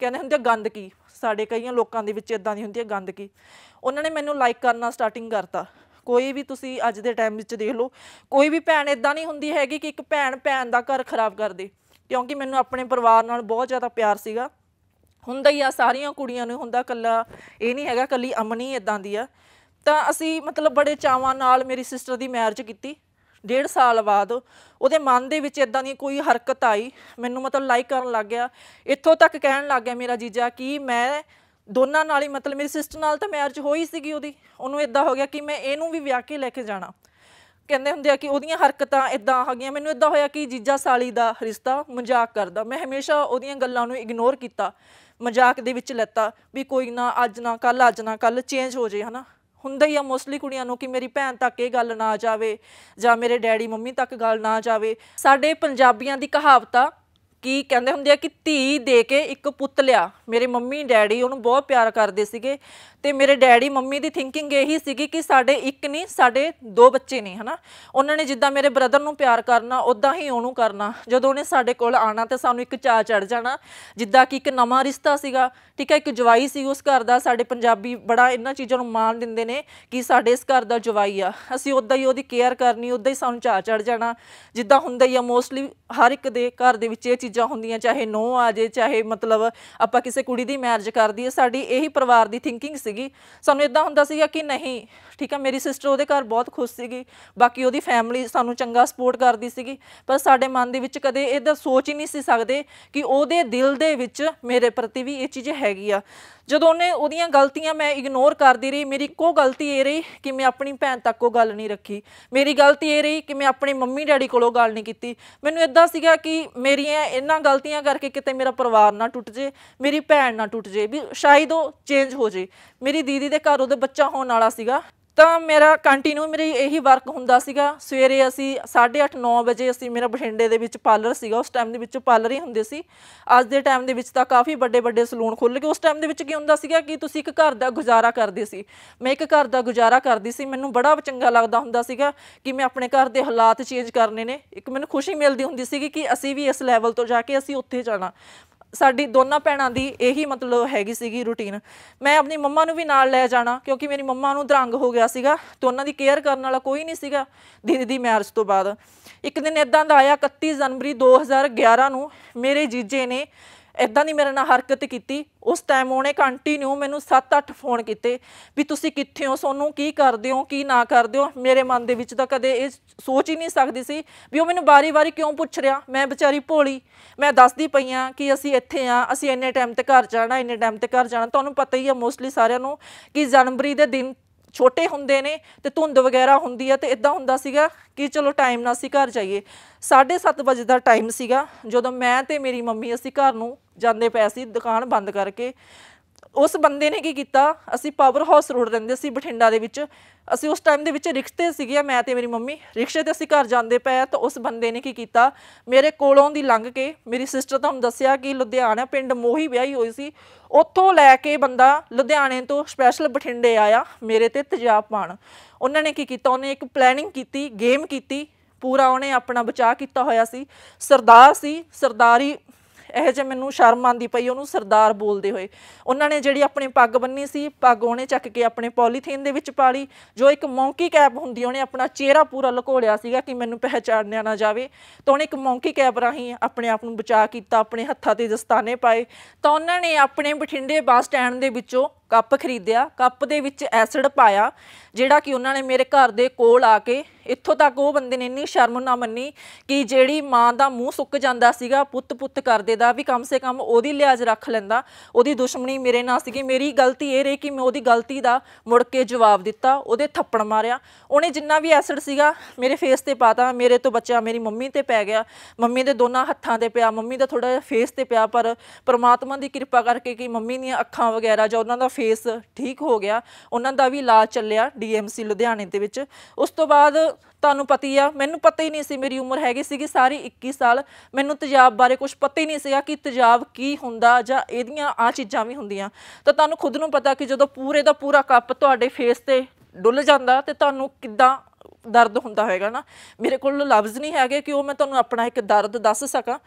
ਕਹਿੰਦੇ ਹੁੰਦੇ ਗੰਦਗੀ ਸਾਡੇ ਕਈਆਂ ਲੋਕਾਂ ਦੇ ਵਿੱਚ ਇਦਾਂ ਦੀ ਹੁੰਦੀ ਹੈ ਗੰਦਗੀ ਉਹਨਾਂ ਨੇ ਮੈਨੂੰ ਲਾਈਕ ਕਰਨਾ ਸਟਾਰਟਿੰਗ ਕਰਤਾ ਕੋਈ ਵੀ ਤੁਸੀਂ ਅੱਜ ਦੇ ਟਾਈਮ ਵਿੱਚ ਦੇਖ ਲਓ ਕੋਈ ਵੀ ਭੈਣ ਇਦਾਂ ਨਹੀਂ ਹੁੰਦੀ ਹੈਗੀ ਕਿ ਇੱਕ ਭੈਣ ਭੈਣ ਦਾ ਘਰ ਖਰਾਬ ਕਰ ਦੇ ਕਿਉਂਕਿ ਮੈਨੂੰ ਆਪਣੇ ਪਰਿਵਾਰ ਨਾਲ ਬਹੁਤ ਜ਼ਿਆਦਾ ਪਿਆਰ ਸੀਗਾ ਹੁੰਦਾ ਹੀ ਆ ਸਾਰੀਆਂ ਕੁੜੀਆਂ ਨੂੰ ਹੁੰਦਾ ਕੱਲਾ ਇਹ ਨਹੀਂ ਹੈਗਾ ਕੱਲੀ ਅਮਨੀ ਇਦਾਂ ਦੀ ਆ ਤਾਂ ਅਸੀਂ ਮਤਲਬ ਬੜੇ ਚਾਵਾਂ ਨਾਲ ਮੇਰੀ ਸਿਸਟਰ ਦੀ ਮੈਰਿਜ ਕੀਤੀ ਡੇਢ ਸਾਲ ਬਾਅਦ ਉਹਦੇ ਮਨ ਦੇ ਵਿੱਚ ਇਦਾਂ ਦੀ ਕੋਈ ਹਰਕਤ ਆਈ ਮੈਨੂੰ ਮਤਲਬ ਲਾਈਕ ਕਰਨ ਲੱਗ ਗਿਆ ਇੱਥੋਂ ਤੱਕ ਕਹਿਣ ਲੱਗ ਗਿਆ ਮੇਰਾ ਜੀਜਾ ਕਿ ਮੈਂ ਦੋਨਾਂ ਨਾਲ ਹੀ ਮਤਲਬ ਮੇਰੀ ਸਿਸਟਰ ਨਾਲ ਤਾਂ ਮੈਰਿਜ ਹੋਈ ਸੀਗੀ ਉਹਦੀ ਉਹਨੂੰ ਇਦਾਂ ਹੋ ਗਿਆ ਕਿ ਮੈਂ ਇਹਨੂੰ ਵੀ ਵਿਆਹ ਕੇ ਲੈ ਕੇ ਜਾਣਾ ਕਹਿੰਦੇ ਹੁੰਦੇ ਆ ਕਿ ਉਹਦੀਆਂ ਹਰਕਤਾਂ ਇਦਾਂ ਆ ਗਈਆਂ ਮੈਨੂੰ ਇਦਾਂ ਹੋਇਆ ਕਿ ਜੀਜਾ ਸਾਲੀ ਦਾ ਰਿਸ਼ਤਾ ਮਜ਼ਾਕ ਕਰਦਾ ਮੈਂ ਹਮੇਸ਼ਾ ਉਹਦੀਆਂ ਗੱਲਾਂ ਨੂੰ ਇਗਨੋਰ ਕੀਤਾ ਮਜ਼ਾਕ ਦੇ ਵਿੱਚ ਲੈਤਾ ਵੀ ਕੋਈ ਨਾ ਅੱਜ ਨਾ ਕੱਲ ਅੱਜ ਨਾ ਕੱਲ ਚੇਂਜ ਹੋ ਜੇ ਹਨਾ ਹੁੰਦਾ ਹੀ ਆ ਮੋਸਟਲੀ ਕੁੜੀਆਂ ਨੂੰ ਕਿ ਮੇਰੀ ਭੈਣ ਤੱਕ ਇਹ ਗੱਲ ਨਾ ਜਾਵੇ ਜਾਂ ਮੇਰੇ ਡੈਡੀ ਮੰਮੀ ਤੱਕ ਗੱਲ ਨਾ ਜਾਵੇ ਸਾਡੇ ਪੰਜਾਬੀਆਂ ਦੀ ਕਹਾਵਤ ਆ ਕੀ ਕਹਿੰਦੇ ਹੁੰਦੇ ਆ ਕਿ ਧੀ ਦੇ ਕੇ ਇੱਕ ਪੁੱਤ ਲਿਆ ਮੇਰੇ ਮੰਮੀ ਡੈਡੀ ਉਹਨੂੰ ਬਹੁਤ ਪਿਆਰ ਕਰਦੇ ਸੀਗੇ ਤੇ ਮੇਰੇ ਡੈਡੀ ਮੰਮੀ ਦੀ ਥਿੰਕਿੰਗ ਇਹੀ ਸੀਗੀ ਕਿ ਸਾਡੇ ਇੱਕ ਨਹੀਂ ਸਾਡੇ ਦੋ ਬੱਚੇ ਨੇ ਹਨਾ ਉਹਨਾਂ ਨੇ ਜਿੱਦਾਂ ਮੇਰੇ ਬ੍ਰਦਰ ਨੂੰ ਪਿਆਰ ਕਰਨਾ ਉਦਾਂ ਹੀ ਉਹਨੂੰ ਕਰਨਾ ਜਦੋਂ ਉਹਨੇ ਸਾਡੇ ਕੋਲ ਆਣਾ ਤੇ ਸਾਨੂੰ ਇੱਕ ਚਾਹ ਚੜ ਜਾਣਾ ਜਿੱਦਾਂ ਕਿ ਇੱਕ ਨਵਾਂ ਰਿਸ਼ਤਾ ਸੀਗਾ ਠੀਕ ਹੈ ਇੱਕ ਜਵਾਈ ਸੀ ਉਸ ਘਰ ਦਾ ਸਾਡੇ ਪੰਜਾਬੀ ਬੜਾ ਇਹਨਾਂ ਚੀਜ਼ਾਂ ਨੂੰ ਮਾਣ ਦਿੰਦੇ ਨੇ ਕਿ ਸਾਡੇ ਇਸ ਘਰ ਦਾ ਜਵਾਈ ਆ ਅਸੀਂ ਉਦਾਂ ਹੀ ਉਹਦੀ ਕੇਅਰ ਕਰਨੀ ਉਦਾਂ ਹੀ ਸਾਨੂੰ ਚਾਹ ਚੜ ਜਾਣਾ ਜਿੱਦਾਂ ਹੁੰਦਾ ਹੀ ਆ ਮੋਸਟਲੀ ਹਰ ਇੱਕ ਦੇ ਘਰ ਦੇ ਵਿੱਚ ਇਹ ਚੀਜ਼ ਚੀਜ਼ਾਂ ਹੁੰਦੀਆਂ ਚਾਹੇ ਨੋ ਆ ਜੇ ਚਾਹੇ ਮਤਲਬ ਆਪਾਂ ਕਿਸੇ ਕੁੜੀ ਦੀ ਮੈਰਿਜ ਕਰਦੀ ਹੈ ਸਾਡੀ ਇਹੀ ਪਰਿਵਾਰ ਦੀ ਥਿੰਕਿੰਗ ਸੀਗੀ ਸਾਨੂੰ ਇਦਾਂ ਹੁੰਦਾ ਸੀਗਾ ਕਿ ਨਹੀਂ ਠੀਕ ਆ ਮੇਰੀ ਸਿਸਟਰ ਉਹਦੇ ਘਰ ਬਹੁਤ ਖੁਸ਼ ਸੀਗੀ ਬਾਕੀ ਉਹਦੀ ਫੈਮਿਲੀ ਸਾਨੂੰ ਚੰਗਾ ਸਪੋਰਟ ਕਰਦੀ ਸੀਗੀ ਪਰ ਸਾਡੇ ਮਨ ਦੇ ਵਿੱਚ ਕਦੇ ਇਹਦਾ ਸੋਚ ਹੀ ਨਹੀਂ ਸੀ ਸਕਦੇ ਕਿ ਉਹਦੇ ਦਿਲ ਦੇ ਵਿੱਚ ਮੇਰੇ ਪ੍ਰਤੀ ਵੀ ਇਹ ਚੀਜ਼ ਹੈਗੀ ਆ ਜਦੋਂ ਉਹਨੇ ਉਹਦੀਆਂ ਗਲਤੀਆਂ ਮੈਂ ਇਗਨੋਰ ਕਰਦੀ ਰਹੀ ਮੇਰੀ ਕੋ ਗਲਤੀ ਇਹ ਰਹੀ ਕਿ ਮੈਂ ਆਪਣੀ ਭੈਣ ਤੱਕ ਉਹ ਗੱਲ ਨਹੀਂ ਰੱਖੀ ਮੇਰੀ ਗਲਤੀ ਇਹ ਰਹੀ ਕਿ ਮੈਂ ਆਪਣੇ ਮੰਮੀ ਡੈਡੀ ਕੋਲੋਂ ਗੱਲ ਨਹੀਂ ਕੀਤੀ ਮੈਨੂੰ ਇਦਾਂ ਸੀਗਾ ਕਿ ਮੇਰੀਆਂ ਇਹਨਾਂ ਗਲਤੀਆਂ ਕਰਕੇ ਕਿਤੇ ਮੇਰਾ ਪਰਿਵਾਰ ਨਾ ਟੁੱਟ ਜੇ ਮੇਰੀ ਭੈਣ ਨਾ ਟੁੱਟ ਜੇ ਵੀ ਸ਼ਾਇਦ ਉਹ ਚੇਂਜ ਹੋ ਜੇ ਮੇਰੀ ਦੀਦੀ ਦੇ ਘਰ ਉਹਦੇ ਬੱਚਾ ਹੋਣ ਵਾਲਾ ਸੀਗਾ ਤਾਂ ਮੇਰਾ ਕੰਟੀਨਿਊ ਮੇਰੀ ਇਹੀ ਵਰਕ ਹੁੰਦਾ ਸੀਗਾ ਸਵੇਰੇ ਅਸੀਂ 8:30 9 ਵਜੇ ਅਸੀਂ ਮੇਰਾ ਬਠਿੰਡੇ ਦੇ ਵਿੱਚ ਪਾਰਲਰ ਸੀਗਾ ਉਸ ਟਾਈਮ ਦੇ ਵਿੱਚ ਪਾਰਲਰ ਹੀ ਹੁੰਦੇ ਸੀ ਅੱਜ ਦੇ ਟਾਈਮ ਦੇ ਵਿੱਚ ਤਾਂ ਕਾਫੀ ਵੱਡੇ ਵੱਡੇ ਸਲੂਨ ਖੁੱਲ ਗਏ ਉਸ ਟਾਈਮ ਦੇ ਵਿੱਚ ਕੀ ਹੁੰਦਾ ਸੀਗਾ ਕਿ ਤੁਸੀਂ ਇੱਕ ਘਰ ਦਾ ਗੁਜ਼ਾਰਾ ਕਰਦੇ ਸੀ ਮੈਂ ਇੱਕ ਘਰ ਦਾ ਗੁਜ਼ਾਰਾ ਕਰਦੀ ਸੀ ਮੈਨੂੰ ਬੜਾ ਚੰਗਾ ਲੱਗਦਾ ਹੁੰਦਾ ਸੀਗਾ ਕਿ ਮੈਂ ਆਪਣੇ ਘਰ ਦੇ ਹਾਲਾਤ ਚੇਂਜ ਕਰਨੇ ਨੇ ਇੱਕ ਮੈਨੂੰ ਖੁਸ਼ੀ ਮਿਲਦੀ ਹੁੰਦੀ ਸੀਗੀ ਕਿ ਅਸੀਂ ਵੀ ਇਸ ਲੈਵਲ ਤੋਂ ਜਾ ਕੇ ਅਸੀਂ ਉੱਥੇ ਜਾਣਾ ਸਾਡੀ ਦੋਨਾਂ ਭੈਣਾਂ ਦੀ ਇਹੀ ਮਤਲਬ ਹੈਗੀ ਸੀਗੀ ਰੁਟੀਨ ਮੈਂ ਆਪਣੀ ਮੰਮਾ ਨੂੰ ਵੀ ਨਾਲ ਲੈ ਜਾਣਾ ਕਿਉਂਕਿ ਮੇਰੀ ਮੰਮਾ ਨੂੰ ਦਰੰਗ ਹੋ ਗਿਆ ਸੀਗਾ ਤੇ ਉਹਨਾਂ ਦੀ ਕੇਅਰ ਕਰਨ ਵਾਲਾ ਕੋਈ ਨਹੀਂ ਸੀਗਾ ਦੀਦੀ ਦੀ ਮੈਰਿਜ ਤੋਂ ਬਾਅਦ ਇੱਕ ਦਿਨ ਇਦਾਂ ਦਾ ਆਇਆ 31 ਜਨਵਰੀ 2011 ਨੂੰ ਮੇਰੇ ਜੀਜੇ ਨੇ ਇਦਾਂ ਦੀ ਮੇਰੇ ਨਾਲ ਹਰਕਤ ਕੀਤੀ ਉਸ ਟਾਈਮ ਉਹਨੇ ਕੰਟੀਨਿਊ ਮੈਨੂੰ 7-8 ਫੋਨ ਕੀਤੇ ਵੀ ਤੁਸੀਂ ਕਿੱਥੇ ਹੋ ਸੋਨੂੰ ਕੀ ਕਰਦੇ ਹੋ ਕੀ ਨਾ ਕਰਦੇ ਹੋ ਮੇਰੇ ਮਨ ਦੇ ਵਿੱਚ ਤਾਂ ਕਦੇ ਇਹ ਸੋਚ ਹੀ ਨਹੀਂ ਸਕਦੀ ਸੀ ਵੀ ਉਹ ਮੈਨੂੰ ਬਾਰੀ-ਬਾਰੀ ਕਿਉਂ ਪੁੱਛ ਰਿਹਾ ਮੈਂ ਵਿਚਾਰੀ ਭੋਲੀ ਮੈਂ ਦੱਸਦੀ ਪਈ ਆ ਕਿ ਅਸੀਂ ਇੱਥੇ ਆ ਅਸੀਂ ਇੰਨੇ ਟਾਈਮ ਤੇ ਘਰ ਜਾਣਾ ਇੰਨੇ ਟਾਈਮ ਤੇ ਘਰ ਜਾਣਾ ਤੁਹਾਨੂੰ ਪਤਾ ਹੀ ਆ ਮੋਸਟਲੀ ਸਾਰਿਆਂ ਨੂੰ ਕਿ ਜਨਵਰੀ ਦੇ ਦਿਨ ਛੋਟੇ ਹੁੰਦੇ ਨੇ ਤੇ ਧੁੰਦ ਵਗੈਰਾ ਹੁੰਦੀ ਆ ਤੇ ਇਦਾਂ ਹੁੰਦਾ ਸੀਗਾ ਕਿ ਚਲੋ ਟਾਈਮ ਨਾਲ ਅਸੀਂ ਘਰ ਜਾਈਏ 7:30 ਵਜੇ ਦਾ ਟਾਈਮ ਸੀਗਾ ਜਦੋਂ ਮੈਂ ਤੇ ਮੇਰੀ ਮੰਮੀ ਅਸੀਂ ਘਰ ਨੂੰ ਜਾਂਦੇ ਪਏ ਸੀ ਦੁਕਾਨ ਬੰਦ ਕਰਕੇ ਉਸ ਬੰਦੇ ਨੇ ਕੀ ਕੀਤਾ ਅਸੀਂ ਪਾਵਰ ਹਾਊਸ ਰੋਡ ਰਹਿੰਦੇ ਸੀ ਬਠਿੰਡਾ ਦੇ ਵਿੱਚ ਅਸੀਂ ਉਸ ਟਾਈਮ ਦੇ ਵਿੱਚ ਰਿਕਸ਼ੇ ਸੀਗੇ ਮੈਂ ਤੇ ਮੇਰੀ ਮੰਮੀ ਰਿਕਸ਼ੇ ਤੇ ਅਸੀਂ ਘਰ ਜਾਂਦੇ ਪਏ ਤਾਂ ਉਸ ਬੰਦੇ ਨੇ ਕੀ ਕੀਤਾ ਮੇਰੇ ਕੋਲੋਂ ਦੀ ਲੰਘ ਕੇ ਮੇਰੀ ਸਿਸਟਰ ਤੁਹਾਨੂੰ ਦੱਸਿਆ ਕਿ ਲੁਧਿਆਣਾ ਪਿੰਡ ਮੋਹੀ ਵਿਆਹੀ ਹੋਈ ਸੀ ਉੱਥੋਂ ਲੈ ਕੇ ਬੰਦਾ ਲੁਧਿਆਣੇ ਤੋਂ ਸਪੈਸ਼ਲ ਬਠਿੰਡੇ ਆਇਆ ਮੇਰੇ ਤੇ ਤਜਾਬ ਪਾਣ ਉਹਨਾਂ ਨੇ ਕੀ ਕੀਤਾ ਉਹਨੇ ਇੱਕ ਪਲੈਨਿੰਗ ਕੀਤੀ ਗੇਮ ਕੀਤੀ ਪੂਰਾ ਉਹਨੇ ਆਪਣਾ ਬਚਾਅ ਕੀਤਾ ਹੋਇਆ ਸੀ ਸਰਦਾਰ ਸੀ ਸਰਦਾਰੀ ਇਹ ਜੇ ਮੈਨੂੰ ਸ਼ਰਮ ਆਂਦੀ ਪਈ ਉਹਨੂੰ ਸਰਦਾਰ ਬੋਲਦੇ ਹੋਏ ਉਹਨਾਂ ਨੇ ਜਿਹੜੀ ਆਪਣੇ ਪੱਗ ਬੰਨੀ ਸੀ ਪੱਗ ਉਹਨੇ ਚੱਕ ਕੇ ਆਪਣੇ ਪੋਲੀਥੀਨ ਦੇ ਵਿੱਚ ਪਾ ਲਈ ਜੋ ਇੱਕ ਮੌਂਕੀ ਕੈਪ ਹੁੰਦੀ ਉਹਨੇ ਆਪਣਾ ਚਿਹਰਾ ਪੂਰਾ ਲਕੋੜਿਆ ਸੀਗਾ ਕਿ ਮੈਨੂੰ ਪਹਿਚਾਨਿਆ ਨਾ ਜਾਵੇ ਤਾਂ ਉਹਨੇ ਇੱਕ ਮੌਂਕੀ ਕੈਪ ਰਾਹੀਂ ਆਪਣੇ ਆਪ ਨੂੰ ਬਚਾ ਕੀਤਾ ਆਪਣੇ ਹੱਥਾਂ ਤੇ ਦਸਤਾਨੇ ਪਾਏ ਤਾਂ ਉਹਨਾਂ ਨੇ ਆਪਣੇ ਬਠਿੰਡੇ ਬੱਸ ਸਟੈਂਡ ਦੇ ਵਿੱਚੋਂ ਕੱਪ ਖਰੀਦਿਆ ਕੱਪ ਦੇ ਵਿੱਚ ਐਸਿਡ ਪਾਇਆ ਜਿਹੜਾ ਕਿ ਉਹਨਾਂ ਨੇ ਮੇਰੇ ਘਰ ਦੇ ਕੋਲ ਆ ਕੇ ਇੱਥੋਂ ਤੱਕ ਉਹ ਬੰਦੇ ਨੇ ਇੰਨੀ ਸ਼ਰਮ ਨਾ ਮੰਨੀ ਕਿ ਜਿਹੜੀ ਮਾਂ ਦਾ ਮੂੰਹ ਸੁੱਕ ਜਾਂਦਾ ਸੀਗਾ ਪੁੱਤ ਪੁੱਤ ਕਰਦੇ ਦਾ ਵੀ ਕਮ ਸੇ ਕਮ ਉਹਦੀ ਲਿਆਜ ਰੱਖ ਲੈਂਦਾ ਉਹਦੀ ਦੁਸ਼ਮਣੀ ਮੇਰੇ ਨਾਲ ਸੀਗੀ ਮੇਰੀ ਗਲਤੀ ਇਹ ਰਹੀ ਕਿ ਮੈਂ ਉਹਦੀ ਗਲਤੀ ਦਾ ਮੁੜ ਕੇ ਜਵਾਬ ਦਿੱਤਾ ਉਹਦੇ ਥੱਪੜ ਮਾਰਿਆ ਉਹਨੇ ਜਿੰਨਾ ਵੀ ਐਸਿਡ ਸੀਗਾ ਮੇਰੇ ਫੇਸ ਤੇ ਪਾਤਾ ਮੇਰੇ ਤੋਂ ਬੱਚਾ ਮੇਰੀ ਮੰਮੀ ਤੇ ਪੈ ਗਿਆ ਮੰਮੀ ਦੇ ਦੋਨਾਂ ਹੱਥਾਂ ਤੇ ਪਿਆ ਮੰਮੀ ਦਾ ਥੋੜਾ ਜਿਹਾ ਫੇਸ ਤੇ ਪਿਆ ਪਰ ਪ੍ਰਮਾਤਮਾ ਦੀ ਕਿਰਪਾ ਕਰਕੇ ਕਿ ਮੰਮੀ ਦੀਆਂ ਅੱਖਾਂ ਵਗੈਰਾ ਜਾਂ ਉਹਨਾਂ ਦਾ ਫੇਸ ਠੀਕ ਹੋ ਗਿਆ ਉਹਨਾਂ ਦਾ ਵੀ ਇਲਾਜ ਚੱਲਿਆ ਡੀਐਮਸੀ ਲੁਧਿਆਣੇ ਦੇ ਵਿੱਚ ਉਸ ਤੋਂ ਬਾਅਦ ਤੁਹਾਨੂੰ ਪਤੀ ਆ ਮੈਨੂੰ ਪਤਾ ਹੀ ਨਹੀਂ ਸੀ ਮੇਰੀ ਉਮਰ ਹੈਗੀ ਸੀਗੀ ਸਾਰੀ 21 ਸਾਲ ਮੈਨੂੰ ਤੇਜ਼ਾਬ ਬਾਰੇ ਕੁਝ ਪਤਾ ਹੀ ਨਹੀਂ ਸੀਗਾ ਕਿ ਤੇਜ਼ਾਬ ਕੀ ਹੁੰਦਾ ਜਾਂ ਇਹਦੀਆਂ ਆ ਚੀਜ਼ਾਂ ਵੀ ਹੁੰਦੀਆਂ ਤਾਂ ਤੁਹਾਨੂੰ ਖੁਦ ਨੂੰ ਪਤਾ ਕਿ ਜਦੋਂ ਪੂਰੇ ਦਾ ਪੂਰਾ ਕੱਪ ਤੁਹਾਡੇ ਫੇਸ ਤੇ ਡੁੱਲ ਜਾਂਦਾ ਤੇ ਤੁਹਾਨੂੰ ਕਿੱਦਾਂ ਦਰਦ ਹੁੰਦਾ ਹੋਏਗਾ ਨਾ ਮੇਰੇ ਕੋਲ ਲਫ਼ਜ਼ ਨਹੀਂ ਹੈਗੇ ਕਿ ਉਹ ਮੈਂ ਤੁਹਾਨੂੰ ਆਪਣਾ ਇੱਕ ਦਰਦ ਦੱਸ ਸਕਾਂ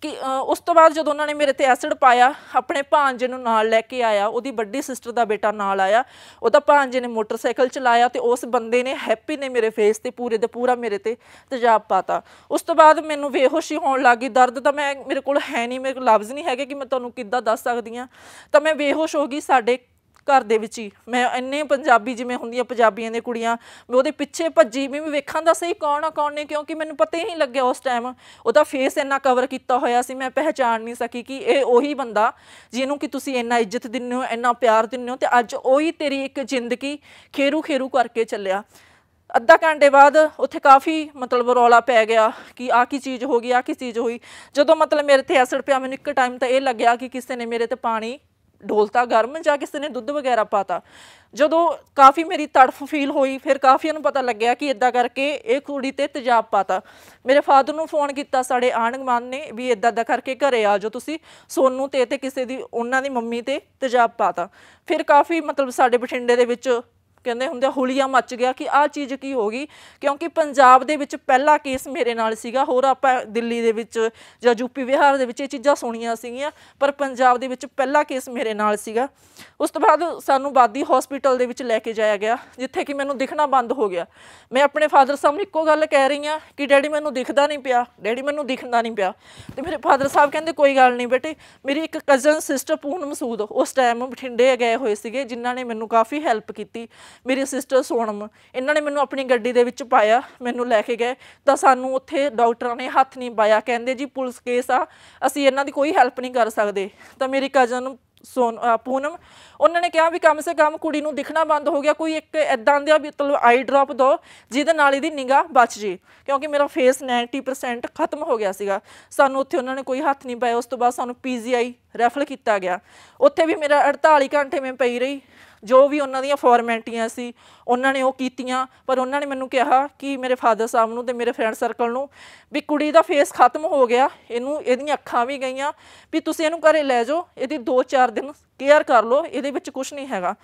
ਕਿ ਉਸ ਤੋਂ ਬਾਅਦ ਜਦੋਂ ਉਹਨਾਂ ਨੇ ਮੇਰੇ ਤੇ ਐਸਿਡ ਪਾਇਆ ਆਪਣੇ ਭਾਂਜੇ ਨੂੰ ਨਾਲ ਲੈ ਕੇ ਆਇਆ ਉਹਦੀ ਵੱਡੀ ਸਿਸਟਰ ਦਾ ਬੇਟਾ ਨਾਲ ਆਇਆ ਉਹਦਾ ਭਾਂਜੇ ਨੇ ਮੋਟਰਸਾਈਕਲ ਚਲਾਇਆ ਤੇ ਉਸ ਬੰਦੇ ਨੇ ਹੈਪੀ ਨੇ ਮੇਰੇ ਫੇਸ ਤੇ ਪੂਰੇ ਦਾ ਪੂਰਾ ਮੇਰੇ ਤੇ ਤੇਜ਼ਾਬ ਪਾਤਾ ਉਸ ਤੋਂ ਬਾਅਦ ਮੈਨੂੰ ਬੇਹੋਸ਼ੀ ਹੋਣ ਲੱਗੀ ਦਰਦ ਤਾਂ ਮੈਂ ਮੇਰੇ ਕੋਲ ਹੈ ਨਹੀਂ ਮੇਰੇ ਕੋਲ ਲਫ਼ਜ਼ ਨਹੀਂ ਹੈਗੇ ਕਿ ਮੈਂ ਤੁਹਾਨੂੰ ਕਿੱਦਾਂ ਦੱਸ ਸਕਦੀ ਆ ਤਾਂ ਮੈਂ ਬੇਹੋਸ਼ ਹੋ ਗਈ ਸਾਡੇ ਘਰ ਦੇ ਵਿੱਚ ਹੀ ਮੈਂ ਇੰਨੇ ਪੰਜਾਬੀ ਜਿਵੇਂ ਹੁੰਦੀਆਂ ਪੰਜਾਬੀਆਂ ਦੇ ਕੁੜੀਆਂ ਉਹਦੇ ਪਿੱਛੇ ਭੱਜੀ ਵੀ ਵੇਖਾਂ ਦਾ ਸਹੀ ਕੌਣ ਆ ਕੌਣ ਨੇ ਕਿਉਂਕਿ ਮੈਨੂੰ ਪਤਾ ਹੀ ਨਹੀਂ ਲੱਗਿਆ ਉਸ ਟਾਈਮ ਉਹਦਾ ਫੇਸ ਇੰਨਾ ਕਵਰ ਕੀਤਾ ਹੋਇਆ ਸੀ ਮੈਂ ਪਹਿਚਾਣ ਨਹੀਂ ਸਕੀ ਕਿ ਇਹ ਉਹੀ ਬੰਦਾ ਜਿਹਨੂੰ ਕਿ ਤੁਸੀਂ ਇੰਨਾ ਇੱਜ਼ਤ ਦਿੰਨੇ ਹੋ ਇੰਨਾ ਪਿਆਰ ਦਿੰਨੇ ਹੋ ਤੇ ਅੱਜ ਉਹੀ ਤੇਰੀ ਇੱਕ ਜ਼ਿੰਦਗੀ ਖੇਰੂ ਖੇਰੂ ਕਰਕੇ ਚੱਲਿਆ ਅੱਧਾ ਘੰਟੇ ਬਾਅਦ ਉੱਥੇ ਕਾਫੀ ਮਤਲਬ ਰੌਲਾ ਪੈ ਗਿਆ ਕਿ ਆ ਕੀ ਚੀਜ਼ ਹੋ ਗਈ ਆ ਕੀ ਚੀਜ਼ ਹੋਈ ਜਦੋਂ ਮਤਲਬ ਮੇਰੇ ਤੇ ਐਸਿਡ ਪਿਆ ਮੈਨੂੰ ਇੱਕ ਟਾਈਮ ਤਾਂ ਇਹ ਲੱਗਿਆ ਕਿ ਕਿਸੇ ਨੇ ਮੇਰੇ ਤੇ ਪਾਣੀ ਢੋਲਤਾ ਗਰਮ ਜਾਂ ਕਿਸੇ ਨੇ ਦੁੱਧ ਵਗੈਰਾ ਪਾਤਾ ਜਦੋਂ ਕਾਫੀ ਮੇਰੀ ਤੜਫ ਫੀਲ ਹੋਈ ਫਿਰ ਕਾਫੀਆਂ ਨੂੰ ਪਤਾ ਲੱਗਿਆ ਕਿ ਇਦਾਂ ਕਰਕੇ ਇਹ ਕੁੜੀ ਤੇ ਤੇਜ਼ਾਬ ਪਾਤਾ ਮੇਰੇ ਫਾਦਰ ਨੂੰ ਫੋਨ ਕੀਤਾ ਸਾਡੇ ਆਣਗਮਾਨ ਨੇ ਵੀ ਇਦਾਂ ਦਾ ਕਰਕੇ ਘਰੇ ਆ ਜਾਓ ਤੁਸੀਂ ਸੋਨੂ ਤੇ ਤੇ ਕਿਸੇ ਦੀ ਉਹਨਾਂ ਦੀ ਮੰਮੀ ਤੇ ਤੇਜ਼ਾਬ ਪਾਤਾ ਫਿਰ ਕਾਫੀ ਮਤਲਬ ਸਾਡੇ ਬਠਿੰਡੇ ਦੇ ਵਿੱਚ ਕਹਿੰਦੇ ਹੁੰਦੇ ਹੁਲੀਆ ਮੱਚ ਗਿਆ ਕਿ ਆ ਚੀਜ਼ ਕੀ ਹੋ ਗਈ ਕਿਉਂਕਿ ਪੰਜਾਬ ਦੇ ਵਿੱਚ ਪਹਿਲਾ ਕੇਸ ਮੇਰੇ ਨਾਲ ਸੀਗਾ ਹੋਰ ਆਪਾਂ ਦਿੱਲੀ ਦੇ ਵਿੱਚ ਜਾਂ ਯੂਪੀ ਵਿਹਾਰ ਦੇ ਵਿੱਚ ਇਹ ਚੀਜ਼ਾਂ ਸੁਣੀਆਂ ਸੀਗੀਆਂ ਪਰ ਪੰਜਾਬ ਦੇ ਵਿੱਚ ਪਹਿਲਾ ਕੇਸ ਮੇਰੇ ਨਾਲ ਸੀਗਾ ਉਸ ਤੋਂ ਬਾਅਦ ਸਾਨੂੰ ਬਾਦੀ ਹਸਪੀਟਲ ਦੇ ਵਿੱਚ ਲੈ ਕੇ ਜਾਇਆ ਗਿਆ ਜਿੱਥੇ ਕਿ ਮੈਨੂੰ ਦਿਖਣਾ ਬੰਦ ਹੋ ਗਿਆ ਮੈਂ ਆਪਣੇ ਫਾਦਰ ਸਾਹਿਬ ਨੂੰ ਇੱਕੋ ਗੱਲ ਕਹਿ ਰਹੀ ਆ ਕਿ ਡੈਡੀ ਮੈਨੂੰ ਦਿਖਦਾ ਨਹੀਂ ਪਿਆ ਡੈਡੀ ਮੈਨੂੰ ਦਿਖਦਾ ਨਹੀਂ ਪਿਆ ਤੇ ਮੇਰੇ ਫਾਦਰ ਸਾਹਿਬ ਕਹਿੰਦੇ ਕੋਈ ਗੱਲ ਨਹੀਂ ਬੇਟੇ ਮੇਰੀ ਇੱਕ ਕਜ਼ਨ ਸਿਸਟਰ ਪੂਨਮ ਮਸੂਦ ਉਸ ਟਾਈਮ ਬਠਿੰਡੇ ਗਏ ਹੋਏ ਸੀਗੇ ਜਿਨ੍ਹਾਂ ਨੇ ਮੈਨੂੰ ਕਾਫੀ ਹੈਲਪ ਕੀਤੀ ਮੇਰੀ ਸਿਸਟਰ ਸੋਨਮ ਇਹਨਾਂ ਨੇ ਮੈਨੂੰ ਆਪਣੀ ਗੱਡੀ ਦੇ ਵਿੱਚ ਪਾਇਆ ਮੈਨੂੰ ਲੈ ਕੇ ਗਏ ਤਾਂ ਸਾਨੂੰ ਉੱਥੇ ਡਾਕਟਰਾਂ ਨੇ ਹੱਥ ਨਹੀਂ ਪਾਇਆ ਕਹਿੰਦੇ ਜੀ ਪੁਲਿਸ ਕੇਸ ਆ ਅਸੀਂ ਇਹਨਾਂ ਦੀ ਕੋਈ ਹੈਲਪ ਨਹੀਂ ਕਰ ਸਕਦੇ ਤਾਂ ਮੇਰੀ ਕਜ਼ਨ ਸੋਨ ਪੂਨਮ ਉਹਨਾਂ ਨੇ ਕਿਹਾ ਵੀ ਕਮ ਸੇ ਕਮ ਕੁੜੀ ਨੂੰ ਦਿਖਣਾ ਬੰਦ ਹੋ ਗਿਆ ਕੋਈ ਇੱਕ ਐਦਾਂ ਦੇ ਵੀ ਮਤਲਬ ਆਈ ਡ੍ਰੌਪ ਦੋ ਜਿਹਦੇ ਨਾਲ ਇਹਦੀ ਨਿਗਾ ਬਚ ਜੇ ਕਿਉਂਕਿ ਮੇਰਾ ਫੇਸ 90% ਖਤਮ ਹੋ ਗਿਆ ਸੀਗਾ ਸਾਨੂੰ ਉੱਥੇ ਉਹਨਾਂ ਨੇ ਕੋਈ ਹੱਥ ਨਹੀਂ ਪਾਇਆ ਉਸ ਤੋਂ ਬਾਅਦ ਸਾਨੂੰ ਪੀਜੀਆਈ ਰੈਫਰ ਕੀਤਾ ਗਿਆ ਉੱਥੇ ਵੀ ਮੇਰਾ 48 ਘੰਟੇ ਮੈਂ ਪਈ ਰਹੀ ਜੋ ਵੀ ਉਹਨਾਂ ਦੀਆਂ ਫਾਰਮੈਲਟੀਆਂ ਸੀ ਉਹਨਾਂ ਨੇ ਉਹ ਕੀਤੀਆਂ ਪਰ ਉਹਨਾਂ ਨੇ ਮੈਨੂੰ ਕਿਹਾ ਕਿ ਮੇਰੇ ਫਾਦਰ ਸਾਹਿਬ ਨੂੰ ਤੇ ਮੇਰੇ ਫਰੈਂਡ ਸਰਕਲ ਨੂੰ ਵੀ ਕੁੜੀ ਦਾ ਫੇਸ ਖਤਮ ਹੋ ਗਿਆ ਇਹਨੂੰ ਇਹਦੀਆਂ ਅੱਖਾਂ ਵੀ ਗਈਆਂ ਵੀ ਤੁਸੀਂ ਇਹਨੂੰ ਘਰੇ ਲੈ ਜਾਓ ਇਹਦੀ 2-4 ਦਿਨ ਕੇਅਰ ਕਰ ਲਓ ਇਹਦੇ ਵਿੱਚ ਕੁਝ ਨਹੀਂ ਹੈਗਾ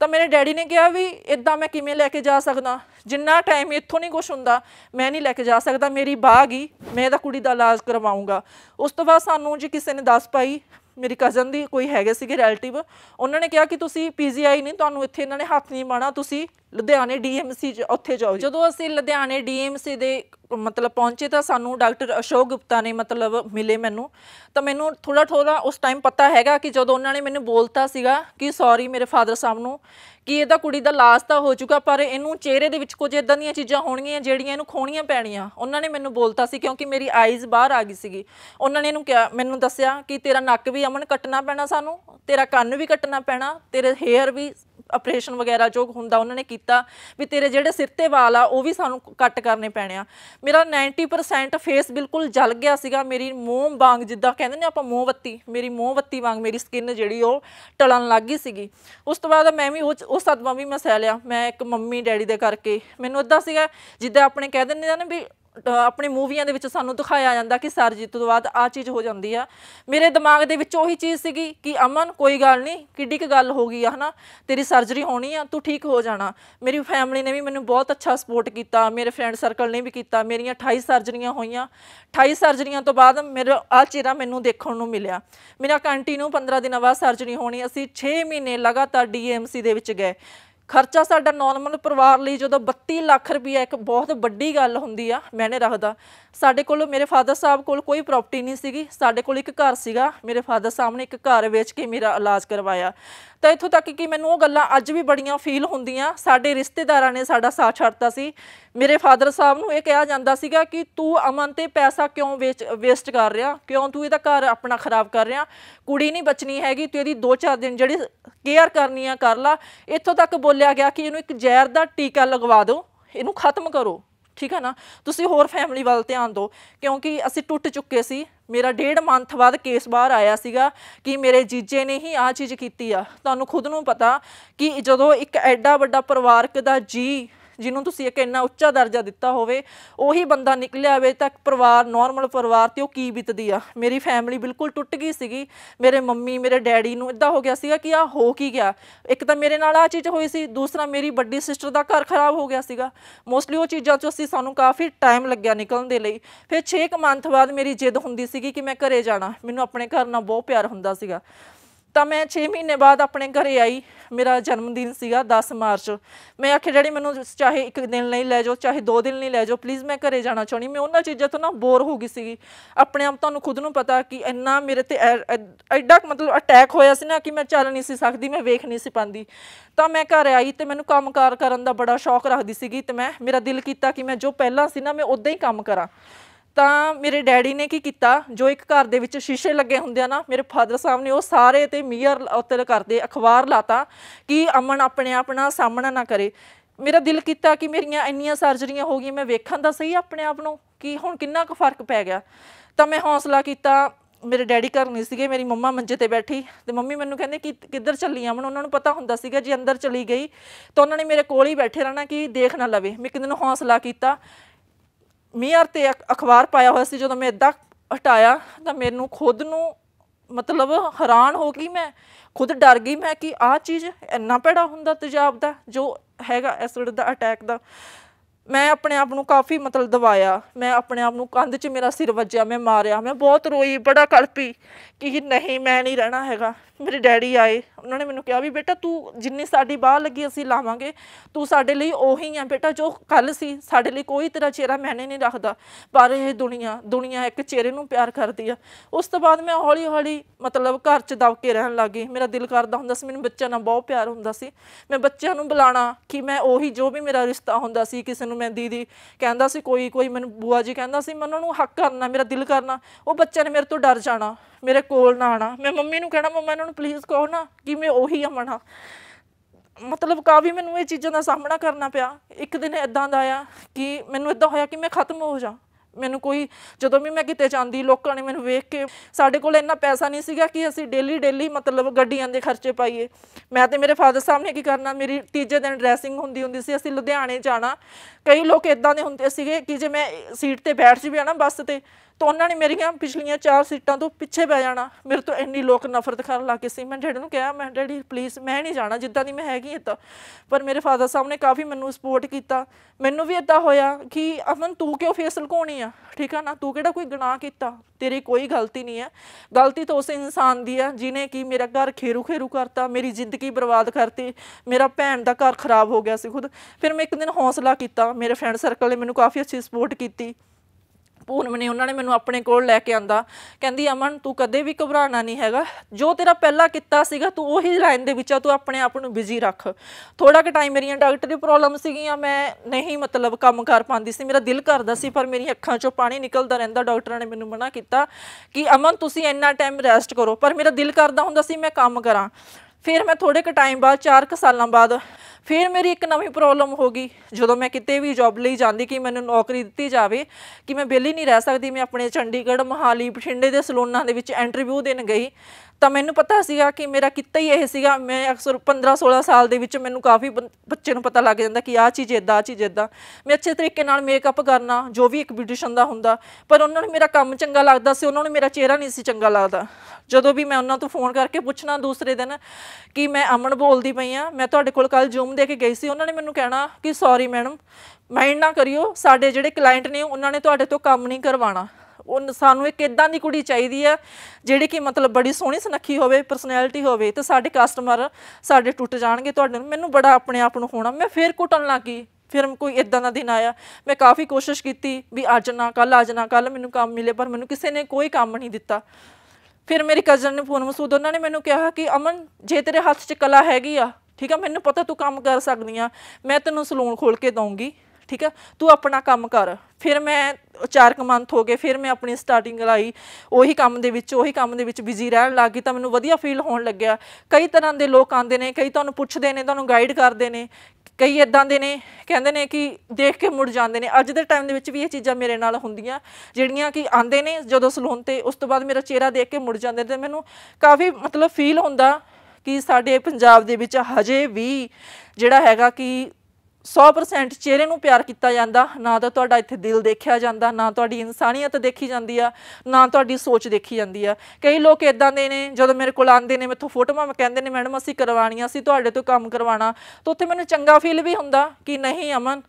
ਤਾਂ ਮੇਰੇ ਡੈਡੀ ਨੇ ਕਿਹਾ ਵੀ ਇਦਾਂ ਮੈਂ ਕਿਵੇਂ ਲੈ ਕੇ ਜਾ ਸਕਦਾ ਜਿੰਨਾ ਟਾਈਮ ਇੱਥੋਂ ਨਹੀਂ ਕੁਝ ਹੁੰਦਾ ਮੈਂ ਨਹੀਂ ਲੈ ਕੇ ਜਾ ਸਕਦਾ ਮੇਰੀ ਬਾਗ ਹੀ ਮੈਂ ਇਹਦਾ ਕੁੜੀ ਦਾ ਇਲਾਜ ਕਰਵਾਉਂਗਾ ਉਸ ਤੋਂ ਬਾਅਦ ਸਾਨੂੰ ਜੀ ਕਿਸੇ ਨੇ ਦੱਸ ਪਾਈ ਮੇਰੀ ਕਜ਼ਨ ਦੀ ਕੋਈ ਹੈਗੇ ਸੀਗੇ ਰਿਲੇਟਿਵ ਉਹਨਾਂ ਨੇ ਕਿਹਾ ਕਿ ਤੁਸੀਂ ਪੀਜੀਆਈ ਨਹੀਂ ਤੁਹਾਨੂੰ ਇੱਥੇ ਇਹਨਾਂ ਨੇ ਹੱਥ ਨਹੀਂ ਮਾਣਾ ਤੁਸੀਂ ਲੁਧਿਆਣੇ ਡੀਐਮਸੀ ਉੱਥੇ ਜਾਓ ਜਦੋਂ ਅਸੀਂ ਲੁਧਿਆਣੇ ਡੀਐਮਸੀ ਦੇ ਮਤਲਬ ਪਹੁੰਚੇ ਤਾਂ ਸਾਨੂੰ ਡਾਕਟਰ ਅਸ਼ੋਕ ਗੁਪਤਾ ਨੇ ਮਤਲਬ ਮਿਲੇ ਮੈਨੂੰ ਤਾਂ ਮੈਨੂੰ ਥੋੜਾ ਥੋੜਾ ਉਸ ਟਾਈਮ ਪਤਾ ਹੈਗਾ ਕਿ ਜਦੋਂ ਉਹਨਾਂ ਨੇ ਮੈਨੂੰ ਬੋਲਤਾ ਸੀਗਾ ਕਿ ਸੌਰੀ ਮੇਰੇ ਫਾਦਰ ਸਾਹਿਬ ਨੂੰ ਕਿ ਇਹਦਾ ਕੁੜੀ ਦਾ ਲਾਸ ਤਾਂ ਹੋ ਚੁੱਕਾ ਪਰ ਇਹਨੂੰ ਚਿਹਰੇ ਦੇ ਵਿੱਚ ਕੁਝ ਇਦਾਂ ਦੀਆਂ ਚੀਜ਼ਾਂ ਹੋਣਗੀਆਂ ਜਿਹੜੀਆਂ ਇਹਨੂੰ ਖੋਣੀਆਂ ਪੈਣੀਆਂ ਉਹਨਾਂ ਨੇ ਮੈਨੂੰ ਬੋਲਤਾ ਸੀ ਕਿਉਂਕਿ ਮੇਰੀ ਆਈਜ਼ ਬਾਹਰ ਆ ਗਈ ਸੀਗੀ ਉਹਨਾਂ ਨੇ ਇਹਨੂੰ ਕਿਹਾ ਮੈਨੂੰ ਦੱਸਿਆ ਕਿ ਤੇਰਾ ਨੱਕ ਵੀ ਅਮਨ ਕੱਟਣਾ ਪੈਣਾ ਸਾਨੂੰ ਤੇਰਾ ਕੰਨ ਵੀ ਕੱਟਣਾ ਪੈਣਾ ਤੇਰੇ ਹੇਅਰ ਵੀ ਆਪਰੇਸ਼ਨ ਵਗੈਰਾ ਜੋ ਹੁੰਦਾ ਉਹਨਾਂ ਨੇ ਕੀਤਾ ਵੀ ਤੇਰੇ ਜਿਹੜੇ ਸਿਰ ਤੇ ਵਾਲ ਆ ਉਹ ਵੀ ਸਾਨੂੰ ਕੱਟ ਕਰਨੇ ਪੈਣੇ ਆ ਮੇਰਾ 90% ਫੇਸ ਬਿਲਕੁਲ ਜਲ ਗਿਆ ਸੀਗਾ ਮੇਰੀ ਮੂੰਹ ਵਾਂਗ ਜਿੱਦਾਂ ਕਹਿੰਦੇ ਨੇ ਆਪਾਂ ਮੂੰਹ ਬੱਤੀ ਮੇਰੀ ਮੂੰਹ ਬੱਤੀ ਵਾਂਗ ਮੇਰੀ ਸਕਿਨ ਜਿਹੜੀ ਉਹ ਟਲਣ ਲੱਗ ਗਈ ਸੀਗੀ ਉਸ ਤੋਂ ਬਾਅਦ ਮੈਂ ਵੀ ਉਹ ਸਦਮਾ ਵੀ ਮੈਂ ਸਹਿ ਲਿਆ ਮੈਂ ਇੱਕ ਮੰਮੀ ਡੈਡੀ ਦੇ ਕਰਕੇ ਮੈਨੂੰ ਇਦਾਂ ਸੀਗਾ ਜਿੱਦਾਂ ਆਪਣੇ ਕਹਿ ਦਿੰਦੇ ਨੇ ਵੀ ਆਪਣੀ ਮੂਵੀਆਂ ਦੇ ਵਿੱਚ ਸਾਨੂੰ ਦਿਖਾਇਆ ਜਾਂਦਾ ਕਿ ਸਰਜੀਤ ਤੋਂ ਬਾਅਦ ਆ ਚੀਜ਼ ਹੋ ਜਾਂਦੀ ਆ ਮੇਰੇ ਦਿਮਾਗ ਦੇ ਵਿੱਚ ਉਹੀ ਚੀਜ਼ ਸੀਗੀ ਕਿ ਅਮਨ ਕੋਈ ਗੱਲ ਨਹੀਂ ਕਿੱਡੀ ਕੁ ਗੱਲ ਹੋ ਗਈ ਆ ਹਨਾ ਤੇਰੀ ਸਰਜਰੀ ਹੋਣੀ ਆ ਤੂੰ ਠੀਕ ਹੋ ਜਾਣਾ ਮੇਰੀ ਫੈਮਿਲੀ ਨੇ ਵੀ ਮੈਨੂੰ ਬਹੁਤ ਅੱਛਾ ਸਪੋਰਟ ਕੀਤਾ ਮੇਰੇ ਫਰੈਂਡ ਸਰਕਲ ਨੇ ਵੀ ਕੀਤਾ ਮੇਰੀਆਂ 28 ਸਰਜਰੀਆਂ ਹੋਈਆਂ 28 ਸਰਜਰੀਆਂ ਤੋਂ ਬਾਅਦ ਮੇਰਾ ਆ ਚਿਹਰਾ ਮੈਨੂੰ ਦੇਖਣ ਨੂੰ ਮਿਲਿਆ ਮੇਰਾ ਕੰਟੀਨਿਊ 15 ਦਿਨਾਂ ਬਾਅਦ ਸਰਜਰੀ ਹੋਣੀ ਅਸੀਂ 6 ਮਹੀਨੇ ਲਗਾਤਾਰ ਡੀਐਮਸੀ ਦੇ ਵਿੱਚ ਗਏ ਖਰਚਾ ਸਾਡਾ ਨਾਰਮਲ ਪਰਿਵਾਰ ਲਈ ਜਦੋਂ 32 ਲੱਖ ਰੁਪਏ ਇੱਕ ਬਹੁਤ ਵੱਡੀ ਗੱਲ ਹੁੰਦੀ ਆ ਮੈਨੇ ਰੱਖਦਾ ਸਾਡੇ ਕੋਲ ਮੇਰੇ ਫਾਦਰ ਸਾਹਿਬ ਕੋਲ ਕੋਈ ਪ੍ਰਾਪਰਟੀ ਨਹੀਂ ਸੀਗੀ ਸਾਡੇ ਕੋਲ ਇੱਕ ਘਰ ਸੀਗਾ ਮੇਰੇ ਫਾਦਰ ਸਾਹਿਬ ਨੇ ਇੱਕ ਘਰ ਵੇਚ ਕੇ ਮੇਰਾ ਇਲਾਜ ਕਰਵਾਇਆ ਤਾਂ ਇਥੋਂ ਤੱਕ ਕਿ ਮੈਨੂੰ ਉਹ ਗੱਲਾਂ ਅੱਜ ਵੀ ਬੜੀਆਂ ਫੀਲ ਹੁੰਦੀਆਂ ਸਾਡੇ ਰਿਸ਼ਤੇਦਾਰਾਂ ਨੇ ਸਾਡਾ ਸਾਥ ਛੱਡਤਾ ਸੀ ਮੇਰੇ ਫਾਦਰ ਸਾਹਿਬ ਨੂੰ ਇਹ ਕਿਹਾ ਜਾਂਦਾ ਸੀਗਾ ਕਿ ਤੂੰ ਅਮਨ ਤੇ ਪੈਸਾ ਕਿਉਂ ਵੇਸਟ ਕਰ ਰਿਹਾ ਕਿਉਂ ਤੂੰ ਇਹਦਾ ਘਰ ਆਪਣਾ ਖਰਾਬ ਕਰ ਰਿਹਾ ਕੁੜੀ ਨਹੀਂ ਬਚਣੀ ਹੈਗੀ ਤੂੰ ਇਹਦੀ 2-4 ਦਿਨ ਜਿਹੜੀ ਕੇਅਰ ਕਰਨੀ ਆ ਕਰ ਲਾ ਇੱਥੋਂ ਤੱਕ ਬੋਲਿਆ ਗਿਆ ਕਿ ਇਹਨੂੰ ਇੱਕ ਜ਼ਹਿਰ ਦਾ ਟੀਕਾ ਲਗਵਾ ਦਿਓ ਇਹਨੂੰ ਖਤਮ ਕਰੋ ਠੀਕ ਹੈ ਨਾ ਤੁਸੀਂ ਹੋਰ ਫੈਮਿਲੀ ਵੱਲ ਧਿਆਨ ਦਿਓ ਕਿਉਂਕਿ ਅਸੀਂ ਟੁੱਟ ਚੁੱਕੇ ਸੀ ਮੇਰਾ ਡੇਢ ਮੰਥ ਬਾਅਦ ਕੇਸ ਬਾਹਰ ਆਇਆ ਸੀਗਾ ਕਿ ਮੇਰੇ ਜੀਜੇ ਨੇ ਹੀ ਆ ਚੀਜ਼ ਕੀਤੀ ਆ ਤੁਹਾਨੂੰ ਖੁਦ ਨੂੰ ਪਤਾ ਕਿ ਜਦੋਂ ਇੱਕ ਐਡਾ ਵੱਡਾ ਪਰਿਵਾਰਕ ਦਾ ਜੀ ਜਿਹਨੂੰ ਤੁਸੀਂ ਇੱਕ ਇੰਨਾ ਉੱਚਾ ਦਰਜਾ ਦਿੱਤਾ ਹੋਵੇ ਉਹੀ ਬੰਦਾ ਨਿਕਲਿਆ ਹੋਵੇ ਤਾਂ ਪਰਿਵਾਰ ਨਾਰਮਲ ਪਰਿਵਾਰ ਤੇ ਉਹ ਕੀ ਬਿਤਦੀ ਆ ਮੇਰੀ ਫੈਮਿਲੀ ਬਿਲਕੁਲ ਟੁੱਟ ਗਈ ਸੀਗੀ ਮੇਰੇ ਮੰਮੀ ਮੇਰੇ ਡੈਡੀ ਨੂੰ ਇਦਾਂ ਹੋ ਗਿਆ ਸੀਗਾ ਕਿ ਆ ਹੋ ਕੀ ਗਿਆ ਇੱਕ ਤਾਂ ਮੇਰੇ ਨਾਲ ਆ ਚੀਜ਼ ਹੋਈ ਸੀ ਦੂਸਰਾ ਮੇਰੀ ਵੱਡੀ ਸਿਸਟਰ ਦਾ ਘਰ ਖਰਾਬ ਹੋ ਗਿਆ ਸੀਗਾ ਮੋਸਟਲੀ ਉਹ ਚੀਜ਼ਾਂ ਚੋਂ ਅਸੀਂ ਸਾਨੂੰ ਕਾਫੀ ਟਾਈਮ ਲੱਗਿਆ ਨਿਕਲਣ ਦੇ ਲਈ ਫਿਰ 6 ਮੰਥ ਬਾਅਦ ਮੇਰੀ ਜਿੱਦ ਹੁੰਦੀ ਸੀਗੀ ਕਿ ਮੈਂ ਘਰੇ ਜਾਣਾ ਮੈਨੂੰ ਆਪਣੇ ਘਰ ਨਾਲ ਬਹੁਤ ਪਿਆਰ ਹੁੰਦਾ ਸੀਗਾ ਤਾਂ ਮੈਂ 6 ਮਹੀਨੇ ਬਾਅਦ ਆਪਣੇ ਘਰੇ ਆਈ ਮੇਰਾ ਜਨਮ ਦਿਨ ਸੀਗਾ 10 ਮਾਰਚ ਮੈਂ ਆਖਿਆ ਜਿਹੜੀ ਮੈਨੂੰ ਚਾਹੇ ਇੱਕ ਦਿਨ ਲਈ ਲੈ ਜਾਓ ਚਾਹੇ ਦੋ ਦਿਨ ਲਈ ਲੈ ਜਾਓ ਪਲੀਜ਼ ਮੈਂ ਘਰੇ ਜਾਣਾ ਚਾਹਣੀ ਮੈਂ ਉਹਨਾਂ ਚੀਜ਼ਾਂ ਤੋਂ ਨਾ ਬੋਰ ਹੋ ਗਈ ਸੀਗੀ ਆਪਣੇ ਆਪ ਤੁਹਾਨੂੰ ਖੁਦ ਨੂੰ ਪਤਾ ਕਿ ਇੰਨਾ ਮੇਰੇ ਤੇ ਐਡਾ ਮਤਲਬ ਅਟੈਕ ਹੋਇਆ ਸੀ ਨਾ ਕਿ ਮੈਂ ਚੱਲ ਨਹੀਂ ਸੀ ਸਕਦੀ ਮੈਂ ਵੇਖ ਨਹੀਂ ਸੀ ਪਾਂਦੀ ਤਾਂ ਮੈਂ ਘਰ ਆਈ ਤੇ ਮੈਨੂੰ ਕੰਮਕਾਰ ਕਰਨ ਦਾ ਬੜਾ ਸ਼ੌਕ ਰੱਖਦੀ ਸੀਗੀ ਤੇ ਮੈਂ ਮੇਰਾ ਦਿਲ ਕੀਤਾ ਕਿ ਮੈਂ ਜੋ ਪਹਿਲਾਂ ਸੀ ਨਾ ਮੈਂ ਉਦਾਂ ਹੀ ਕੰਮ ਕਰਾਂ ਤਾਂ ਮੇਰੇ ਡੈਡੀ ਨੇ ਕੀ ਕੀਤਾ ਜੋ ਇੱਕ ਘਰ ਦੇ ਵਿੱਚ ਸ਼ੀਸ਼ੇ ਲੱਗੇ ਹੁੰਦੇ ਆ ਨਾ ਮੇਰੇ ਫਾਦਰ ਸਾਹਿਬ ਨੇ ਉਹ ਸਾਰੇ ਤੇ ਮੀਅਰ ਉੱਤੇ ਕਰਦੇ ਅਖਬਾਰ ਲਾਤਾ ਕਿ ਅਮਨ ਆਪਣੇ ਆਪ ਨਾਲ ਸਾਹਮਣਾ ਨਾ ਕਰੇ ਮੇਰਾ ਦਿਲ ਕੀਤਾ ਕਿ ਮੇਰੀਆਂ ਇੰਨੀਆਂ ਸਰਜਰੀਆਂ ਹੋ ਗਈਆਂ ਮੈਂ ਵੇਖਣ ਦਾ ਸਹੀ ਆਪਣੇ ਆਪ ਨੂੰ ਕਿ ਹੁਣ ਕਿੰਨਾ ਕੁ ਫਰਕ ਪੈ ਗਿਆ ਤਾਂ ਮੈਂ ਹੌਸਲਾ ਕੀਤਾ ਮੇਰੇ ਡੈਡੀ ਘਰ ਨਹੀਂ ਸੀਗੇ ਮੇਰੀ ਮੰਮਾ ਮੰਜੇ ਤੇ ਬੈਠੀ ਤੇ ਮੰਮੀ ਮੈਨੂੰ ਕਹਿੰਦੇ ਕਿ ਕਿੱਧਰ ਚੱਲੀ ਆਵਣ ਉਹਨਾਂ ਨੂੰ ਪਤਾ ਹੁੰਦਾ ਸੀਗਾ ਜੇ ਅੰਦਰ ਚਲੀ ਗਈ ਤਾਂ ਉਹਨਾਂ ਨੇ ਮੇਰੇ ਕੋਲ ਹੀ ਬੈਠੇ ਰਹਿਣਾ ਕਿ ਦੇਖ ਨਾ ਲਵੇ ਮੈਂ ਕਿੰਨੇ ਨੂੰ ਹੌਸਲਾ ਕੀਤਾ ਮੀਅਰ ਤੇ ਅਖਬਾਰ ਪਾਇਆ ਹੋਇਆ ਸੀ ਜਦੋਂ ਮੈਂ ਇਦਾਂ ਹਟਾਇਆ ਤਾਂ ਮੈਨੂੰ ਖੁਦ ਨੂੰ ਮਤਲਬ ਹੈਰਾਨ ਹੋ ਗਈ ਮੈਂ ਖੁਦ ਡਰ ਗਈ ਮੈਂ ਕਿ ਆਹ ਚੀਜ਼ ਇੰਨਾ ਪੜਾ ਹੁੰਦਾ ਤੇਜ਼ਾਬ ਦਾ ਜੋ ਹੈਗਾ ਐਸਿਡ ਦਾ ਅਟੈਕ ਦਾ ਮੈਂ ਆਪਣੇ ਆਪ ਨੂੰ ਕਾਫੀ ਮਤਲਬ ਦਵਾਇਆ ਮੈਂ ਆਪਣੇ ਆਪ ਨੂੰ ਕੰਧ 'ਚ ਮੇਰਾ ਸਿਰ ਵੱਜਿਆ ਮੈਂ ਮਾਰਿਆ ਮੈਂ ਬਹੁਤ ਰੋਈ ਬੜਾ ਕਲਪੀ ਕਿ ਨਹੀਂ ਮੈਂ ਨਹੀਂ ਰਹਿਣਾ ਹੈਗਾ ਮੇਰੇ ਡੈਡੀ ਆਏ ਉਹਨਾਂ ਨੇ ਮੈਨੂੰ ਕਿਹਾ ਵੀ ਬੇਟਾ ਤੂੰ ਜਿੰਨੀ ਸਾਡੀ ਬਾਹ ਲੱਗੀ ਅਸੀਂ ਲਾਵਾਂਗੇ ਤੂੰ ਸਾਡੇ ਲਈ ਉਹੀ ਆ ਬੇਟਾ ਜੋ ਕੱਲ ਸੀ ਸਾਡੇ ਲਈ ਕੋਈ ਤੇਰਾ ਚਿਹਰਾ ਮੈਨੇ ਨਹੀਂ ਰੱਖਦਾ ਪਰ ਇਹ ਦੁਨੀਆ ਦੁਨੀਆ ਇੱਕ ਚਿਹਰੇ ਨੂੰ ਪਿਆਰ ਕਰਦੀ ਆ ਉਸ ਤੋਂ ਬਾਅਦ ਮੈਂ ਹੌਲੀ ਹੌਲੀ ਮਤਲਬ ਘਰ 'ਚ ਦਬ ਕੇ ਰਹਿਣ ਲੱਗੀ ਮੇਰਾ ਦਿਲ ਕਰਦਾ ਹੁੰਦਾ ਸੀ ਮੈਨੂੰ ਬੱਚਿਆਂ ਨਾਲ ਬਹੁਤ ਪਿਆਰ ਹੁੰਦਾ ਸੀ ਮੈਂ ਬੱਚਿਆਂ ਨੂੰ ਬੁਲਾਣਾ ਕਿ ਮੈਂ ਉਹੀ ਜੋ ਵੀ ਮੇਰਾ ਰਿਸ਼ਤਾ ਹੁੰਦਾ ਸੀ ਕਿਸੇ ਨੂੰ ਮਹਿੰਦੀ ਦੀ ਕਹਿੰਦਾ ਸੀ ਕੋਈ ਕੋਈ ਮੈਨੂੰ ਬੂਆ ਜੀ ਕਹਿੰਦਾ ਸੀ ਮੈਂ ਉਹਨਾਂ ਨੂੰ ਹੱਕ ਕਰਨਾ ਮੇਰਾ ਦਿਲ ਕਰਨਾ ਉਹ ਬੱਚਿਆਂ ਨੇ ਮੇਰੇ ਤੋਂ ਡਰ ਜਾਣਾ ਮੇਰੇ ਕੋਲ ਨਾ ਆਣਾ ਮੈਂ ਮੰਮੀ ਨੂੰ ਕਹਿਣਾ ਮੰਮਾ ਇਹਨਾਂ ਨੂੰ ਪਲੀਜ਼ ਕਹੋ ਨਾ ਕਿ ਮੈਂ ਉਹੀ ਅਮਨ ਹਾਂ ਮਤਲਬ ਕਾਫੀ ਮੈਨੂੰ ਇਹ ਚੀਜ਼ਾਂ ਦਾ ਸਾਹਮਣਾ ਕਰਨਾ ਪਿਆ ਇੱਕ ਦਿਨ ਇਦਾਂ ਦਾ ਆਇਆ ਕਿ ਮੈਨੂੰ ਇਦਾਂ ਹੋਇਆ ਕਿ ਮੈਂ ਖਤਮ ਹੋ ਜਾ ਮੈਨੂੰ ਕੋਈ ਜਦੋਂ ਵੀ ਮੈਂ ਕਿਤੇ ਜਾਂਦੀ ਲੋਕਾਂ ਨੇ ਮੈਨੂੰ ਵੇਖ ਕੇ ਸਾਡੇ ਕੋਲ ਇੰਨਾ ਪੈਸਾ ਨਹੀਂ ਸੀਗਾ ਕਿ ਅਸੀਂ ਡੇਲੀ ਡੇਲੀ ਮਤਲਬ ਗੱਡੀਆਂ ਦੇ ਖਰਚੇ ਪਾਈਏ ਮੈਂ ਤੇ ਮੇਰੇ ਫਾਦਰ ਸਾਹਿਬ ਨੇ ਕੀ ਕਰਨਾ ਮੇਰੀ ਤੀਜੇ ਦਿਨ ਡਰੈਸਿੰਗ ਹੁੰਦੀ ਹੁੰਦੀ ਸੀ ਅਸੀਂ ਲੁਧਿਆਣੇ ਜਾਣਾ ਕਈ ਲੋਕ ਇਦਾਂ ਦੇ ਹੁੰਦੇ ਸੀਗੇ ਕਿ ਜੇ ਮੈਂ ਸੀਟ ਤੇ ਬੈਠ ਜੀ ਵੀ ਆਣਾ ਬੱਸ ਤੇ ਤਾਂ ਉਹਨਾਂ ਨੇ ਮੇਰੀਆਂ ਪਿਛਲੀਆਂ ਚਾਰ ਸੀਟਾਂ ਤੋਂ ਪਿੱਛੇ ਬਹਿ ਜਾਣਾ ਮੇਰੇ ਤੋਂ ਇੰਨੀ ਲੋਕ ਨਫ਼ਰਤ ਕਰਨ ਗਏ ਸੀ ਮੈਂ ਡੈਡੀ ਨੂੰ ਕਿਹਾ ਮੈਂ ਡੈਡੀ ਪਲੀਜ਼ ਮੈਂ ਨਹੀਂ ਜਾਣਾ ਜਿੱਦਾਂ ਦੀ ਮੈਂ ਹੈਗੀ ਤਾਂ ਪਰ ਮੇਰੇ ਫਾਦਰ ਸਾਹਿਬ ਨੇ ਕਾਫੀ ਮੈਨੂੰ ਸਪੋਰਟ ਕੀਤਾ ਮੈਨੂੰ ਵੀ ਇਦਾਂ ਹੋਇਆ ਕਿ ਅਮਨ ਤੂੰ ਕਿਉਂ ਫੇਸ ਲੁਕਾਉਣੀ ਆ ਠੀਕ ਆ ਨਾ ਤੂੰ ਕਿਹੜਾ ਕੋਈ ਗੁਨਾਹ ਕੀਤਾ ਤੇਰੀ ਕੋਈ ਗਲਤੀ ਨਹੀਂ ਹੈ ਗਲਤੀ ਤਾਂ ਉਸ ਇਨਸਾਨ ਦੀ ਆ ਜਿਨੇ ਕਿ ਮੇਰਾ ਘਰ ਖੇਰੂ ਖੇਰੂ ਕਰਤਾ ਮੇਰੀ ਜ਼ਿੰਦਗੀ ਬਰਬਾਦ ਕਰਤੀ ਮੇਰਾ ਭੈਣ ਦਾ ਘਰ ਖਰਾਬ ਹੋ ਗਿਆ ਸੀ ਖੁਦ ਫਿਰ ਮੈਂ ਇੱਕ ਦਿਨ ਹੌਸਲਾ ਕੀਤਾ ਮੇਰੇ ਫਰੈਂਡ ਸਰਕਲ ਨੇ ਮੈਨੂੰ ਕਾਫੀ ਅੱਛੀ ਸਪੋਰਟ ਕੀਤੀ ਮਹੱਤਵਪੂਰਨ ਨੇ ਉਹਨਾਂ ਨੇ ਮੈਨੂੰ ਆਪਣੇ ਕੋਲ ਲੈ ਕੇ ਆਂਦਾ ਕਹਿੰਦੀ ਅਮਨ ਤੂੰ ਕਦੇ ਵੀ ਘਬਰਾਣਾ ਨਹੀਂ ਹੈਗਾ ਜੋ ਤੇਰਾ ਪਹਿਲਾ ਕੀਤਾ ਸੀਗਾ ਤੂੰ ਉਹੀ ਲਾਈਨ ਦੇ ਵਿੱਚ ਆ ਤੂੰ ਆਪਣੇ ਆਪ ਨੂੰ ਬਿਜ਼ੀ ਰੱਖ ਥੋੜਾ ਕਿ ਟਾਈਮ ਮੇਰੀਆਂ ਡਾਕਟਰੀ ਪ੍ਰੋਬਲਮ ਸੀਗੀਆਂ ਮੈਂ ਨਹੀਂ ਮਤਲਬ ਕੰਮ ਕਰ ਪਾਉਂਦੀ ਸੀ ਮੇਰਾ ਦਿਲ ਕਰਦਾ ਸੀ ਪਰ ਮੇਰੀਆਂ ਅੱਖਾਂ ਚੋਂ ਪਾਣੀ ਨਿਕਲਦਾ ਰਹਿੰਦਾ ਡਾਕਟਰਾਂ ਨੇ ਮੈਨੂੰ ਮਨਾ ਕੀਤਾ ਕਿ ਅਮਨ ਤੁਸੀਂ ਇੰਨਾ ਟਾਈਮ ਰੈਸਟ ਕਰੋ ਪਰ ਮੇਰਾ ਦਿਲ ਕਰਦਾ ਹੁੰਦਾ ਸੀ ਮੈਂ ਕੰਮ ਕਰਾਂ ਫਿਰ ਮੈਂ ਥੋੜੇ ਕੁ ਟਾਈਮ ਬਾਅਦ 4 ਸਾਲਾਂ ਬਾਅਦ ਫਿਰ ਮੇਰੀ ਇੱਕ ਨਵੀਂ ਪ੍ਰੋਬਲਮ ਹੋ ਗਈ ਜਦੋਂ ਮੈਂ ਕਿਤੇ ਵੀ ਜੌਬ ਲਈ ਜਾਂਦੀ ਕਿ ਮੈਨੂੰ ਨੌਕਰੀ ਦਿੱਤੀ ਜਾਵੇ ਕਿ ਮੈਂ ਬੇਲੀ ਨਹੀਂ ਰਹਿ ਸਕਦੀ ਮੈਂ ਆਪਣੇ ਚੰਡੀਗੜ੍ਹ ਮਹਾਲੀ ਬਠਿੰਡੇ ਦੇ ਸਲੂਨਾਂ ਦੇ ਵਿੱਚ ਇੰਟਰਵਿਊ ਦੇਣ ਗਈ ਤਾਂ ਮੈਨੂੰ ਪਤਾ ਸੀਗਾ ਕਿ ਮੇਰਾ ਕਿੱਤਾ ਹੀ ਇਹ ਸੀਗਾ ਮੈਂ ਅਕਸਰ 15 16 ਸਾਲ ਦੇ ਵਿੱਚ ਮੈਨੂੰ ਕਾਫੀ ਬੱਚੇ ਨੂੰ ਪਤਾ ਲੱਗ ਜਾਂਦਾ ਕਿ ਆਹ ਚੀਜ਼ ਇਦਾਂ ਆਹ ਚੀਜ਼ ਇਦਾਂ ਮੈਂ ਅੱਛੇ ਤਰੀਕੇ ਨਾਲ ਮੇਕਅਪ ਕਰਨਾ ਜੋ ਵੀ ਇੱਕ ਬਿਊਟੀਸ਼ੀਅਨ ਦਾ ਹੁੰਦਾ ਪਰ ਉਹਨਾਂ ਨੂੰ ਮੇਰਾ ਕੰਮ ਚੰਗਾ ਲੱਗਦਾ ਸੀ ਉਹਨਾਂ ਨੂੰ ਮੇਰਾ ਚਿਹਰਾ ਨਹੀਂ ਸੀ ਚੰਗਾ ਲੱਗਦਾ ਜਦੋਂ ਵੀ ਮੈਂ ਉਹਨਾਂ ਤੋਂ ਫੋਨ ਕਰਕੇ ਪੁੱਛਣਾ ਦੂਸਰੇ ਦਿਨ ਕਿ ਮੈਂ ਅਮਨ ਬੋਲਦੀ ਪਈ ਆ ਮੈਂ ਤੁਹਾਡੇ ਕੋਲ ਕੱਲ ਜ਼ੂਮ ਦੇ ਕੇ ਗਈ ਸੀ ਉਹਨਾਂ ਨੇ ਮੈਨੂੰ ਕਹਿਣਾ ਕਿ ਸੌਰੀ ਮੈਡਮ ਮਾਈਂਡ ਨਾ ਕਰਿਓ ਸਾਡੇ ਜਿਹੜੇ ਕਲਾਇੰਟ ਨੇ ਉਹਨਾਂ ਨੇ ਤੁਹਾਡੇ ਤੋਂ ਕੰਮ ਨਹੀਂ ਕਰਵਾਣਾ ਉਹ ਸਾਨੂੰ ਇੱਕ ਇਦਾਂ ਦੀ ਕੁੜੀ ਚਾਹੀਦੀ ਆ ਜਿਹੜੀ ਕਿ ਮਤਲਬ ਬੜੀ ਸੋਹਣੀ ਸੁਨੱਖੀ ਹੋਵੇ ਪਰਸਨੈਲਿਟੀ ਹੋਵੇ ਤੇ ਸਾਡੇ ਕਸਟਮਰ ਸਾਡੇ ਟੁੱਟ ਜਾਣਗੇ ਤੁਹਾਡੇ ਮੈਨੂੰ ਬੜਾ ਆਪਣੇ ਆਪ ਨੂੰ ਹੋਣਾ ਮੈਂ ਫੇਰ ਕੁੱਟਣ ਲੱਗੀ ਫਿਰ ਕੋਈ ਇਦਾਂ ਦਾ ਦਿਨ ਆਇਆ ਮੈਂ ਕਾਫੀ ਕੋਸ਼ਿਸ਼ ਕੀਤੀ ਵੀ ਅੱਜ ਨਾ ਕੱਲ ਅੱਜ ਨਾ ਕੱਲ ਮੈਨੂੰ ਕੰਮ ਮਿਲੇ ਪਰ ਮੈਨੂੰ ਕਿਸੇ ਨੇ ਕੋਈ ਕੰਮ ਨਹੀਂ ਦਿੱਤਾ ਫਿਰ ਮੇਰੀ ਕਜ਼ਨ ਨੇ ਫੋਨ ਮਸੂਦ ਉਹਨਾਂ ਨੇ ਮੈਨੂੰ ਕਿਹਾ ਕਿ ਅਮਨ ਜੇ ਤੇਰੇ ਹੱਥ 'ਚ ਕਲਾ ਹੈਗੀ ਆ ਠੀਕ ਆ ਮੈਨੂੰ ਪਤਾ ਤੂੰ ਕੰਮ ਕਰ ਸਕਦੀ ਆ ਮੈਂ ਤੈਨੂੰ ਸਲੂਨ ਖੋਲ ਕੇ ਦਊਂਗੀ ਠੀਕ ਹੈ ਤੂੰ ਆਪਣਾ ਕੰਮ ਕਰ ਫਿਰ ਮੈਂ ਚਾਰ ਮੰਥ ਹੋ ਗਏ ਫਿਰ ਮੈਂ ਆਪਣੀ ਸਟਾਰਟਿੰਗ ਲਾਈ ਉਹੀ ਕੰਮ ਦੇ ਵਿੱਚ ਉਹੀ ਕੰਮ ਦੇ ਵਿੱਚ ਬਿਜ਼ੀ ਰਹਿਣ ਲੱਗ ਗਈ ਤਾਂ ਮੈਨੂੰ ਵਧੀਆ ਫੀਲ ਹੋਣ ਲੱਗਿਆ ਕਈ ਤਰ੍ਹਾਂ ਦੇ ਲੋਕ ਆਉਂਦੇ ਨੇ ਕਈ ਤੁਹਾਨੂੰ ਪੁੱਛਦੇ ਨੇ ਤੁਹਾਨੂੰ ਗਾਈਡ ਕਰਦੇ ਨੇ ਕਈ ਇਦਾਂ ਦੇ ਨੇ ਕਹਿੰਦੇ ਨੇ ਕਿ ਦੇਖ ਕੇ ਮੁੜ ਜਾਂਦੇ ਨੇ ਅੱਜ ਦੇ ਟਾਈਮ ਦੇ ਵਿੱਚ ਵੀ ਇਹ ਚੀਜ਼ਾਂ ਮੇਰੇ ਨਾਲ ਹੁੰਦੀਆਂ ਜਿਹੜੀਆਂ ਕਿ ਆਉਂਦੇ ਨੇ ਜਦੋਂ ਸਲੂਨ ਤੇ ਉਸ ਤੋਂ ਬਾਅਦ ਮੇਰਾ ਚਿਹਰਾ ਦੇਖ ਕੇ ਮੁੜ ਜਾਂਦੇ ਤੇ ਮੈਨੂੰ ਕਾਫੀ ਮਤਲਬ ਫੀਲ ਹੁੰਦਾ ਕਿ ਸਾਡੇ ਪੰਜਾਬ ਦੇ ਵਿੱਚ ਹਜੇ ਵੀ ਜਿਹੜਾ ਹੈਗਾ ਕਿ 100% ਚਿਹਰੇ ਨੂੰ ਪਿਆਰ ਕੀਤਾ ਜਾਂਦਾ ਨਾ ਤਾਂ ਤੁਹਾਡਾ ਇੱਥੇ ਦਿਲ ਦੇਖਿਆ ਜਾਂਦਾ ਨਾ ਤੁਹਾਡੀ ਇਨਸਾਨੀਅਤ ਦੇਖੀ ਜਾਂਦੀ ਆ ਨਾ ਤੁਹਾਡੀ ਸੋਚ ਦੇਖੀ ਜਾਂਦੀ ਆ ਕਈ ਲੋਕ ਇਦਾਂ ਦੇ ਨੇ ਜਦੋਂ ਮੇਰੇ ਕੋਲ ਆਉਂਦੇ ਨੇ ਮੈਥੋਂ ਫੋਟੋਆਂ ਮੈਂ ਕਹਿੰਦੇ ਨੇ ਮੈਡਮ ਅਸੀਂ ਕਰਵਾਣੀਆਂ ਸੀ ਤੁਹਾਡੇ ਤੋਂ ਕੰਮ ਕਰਵਾਣਾ ਤਾਂ ਉੱਥੇ ਮੈਨੂੰ ਚੰਗਾ ਫੀਲ ਵੀ ਹੁੰਦਾ ਕਿ ਨਹੀਂ ਅਮਨ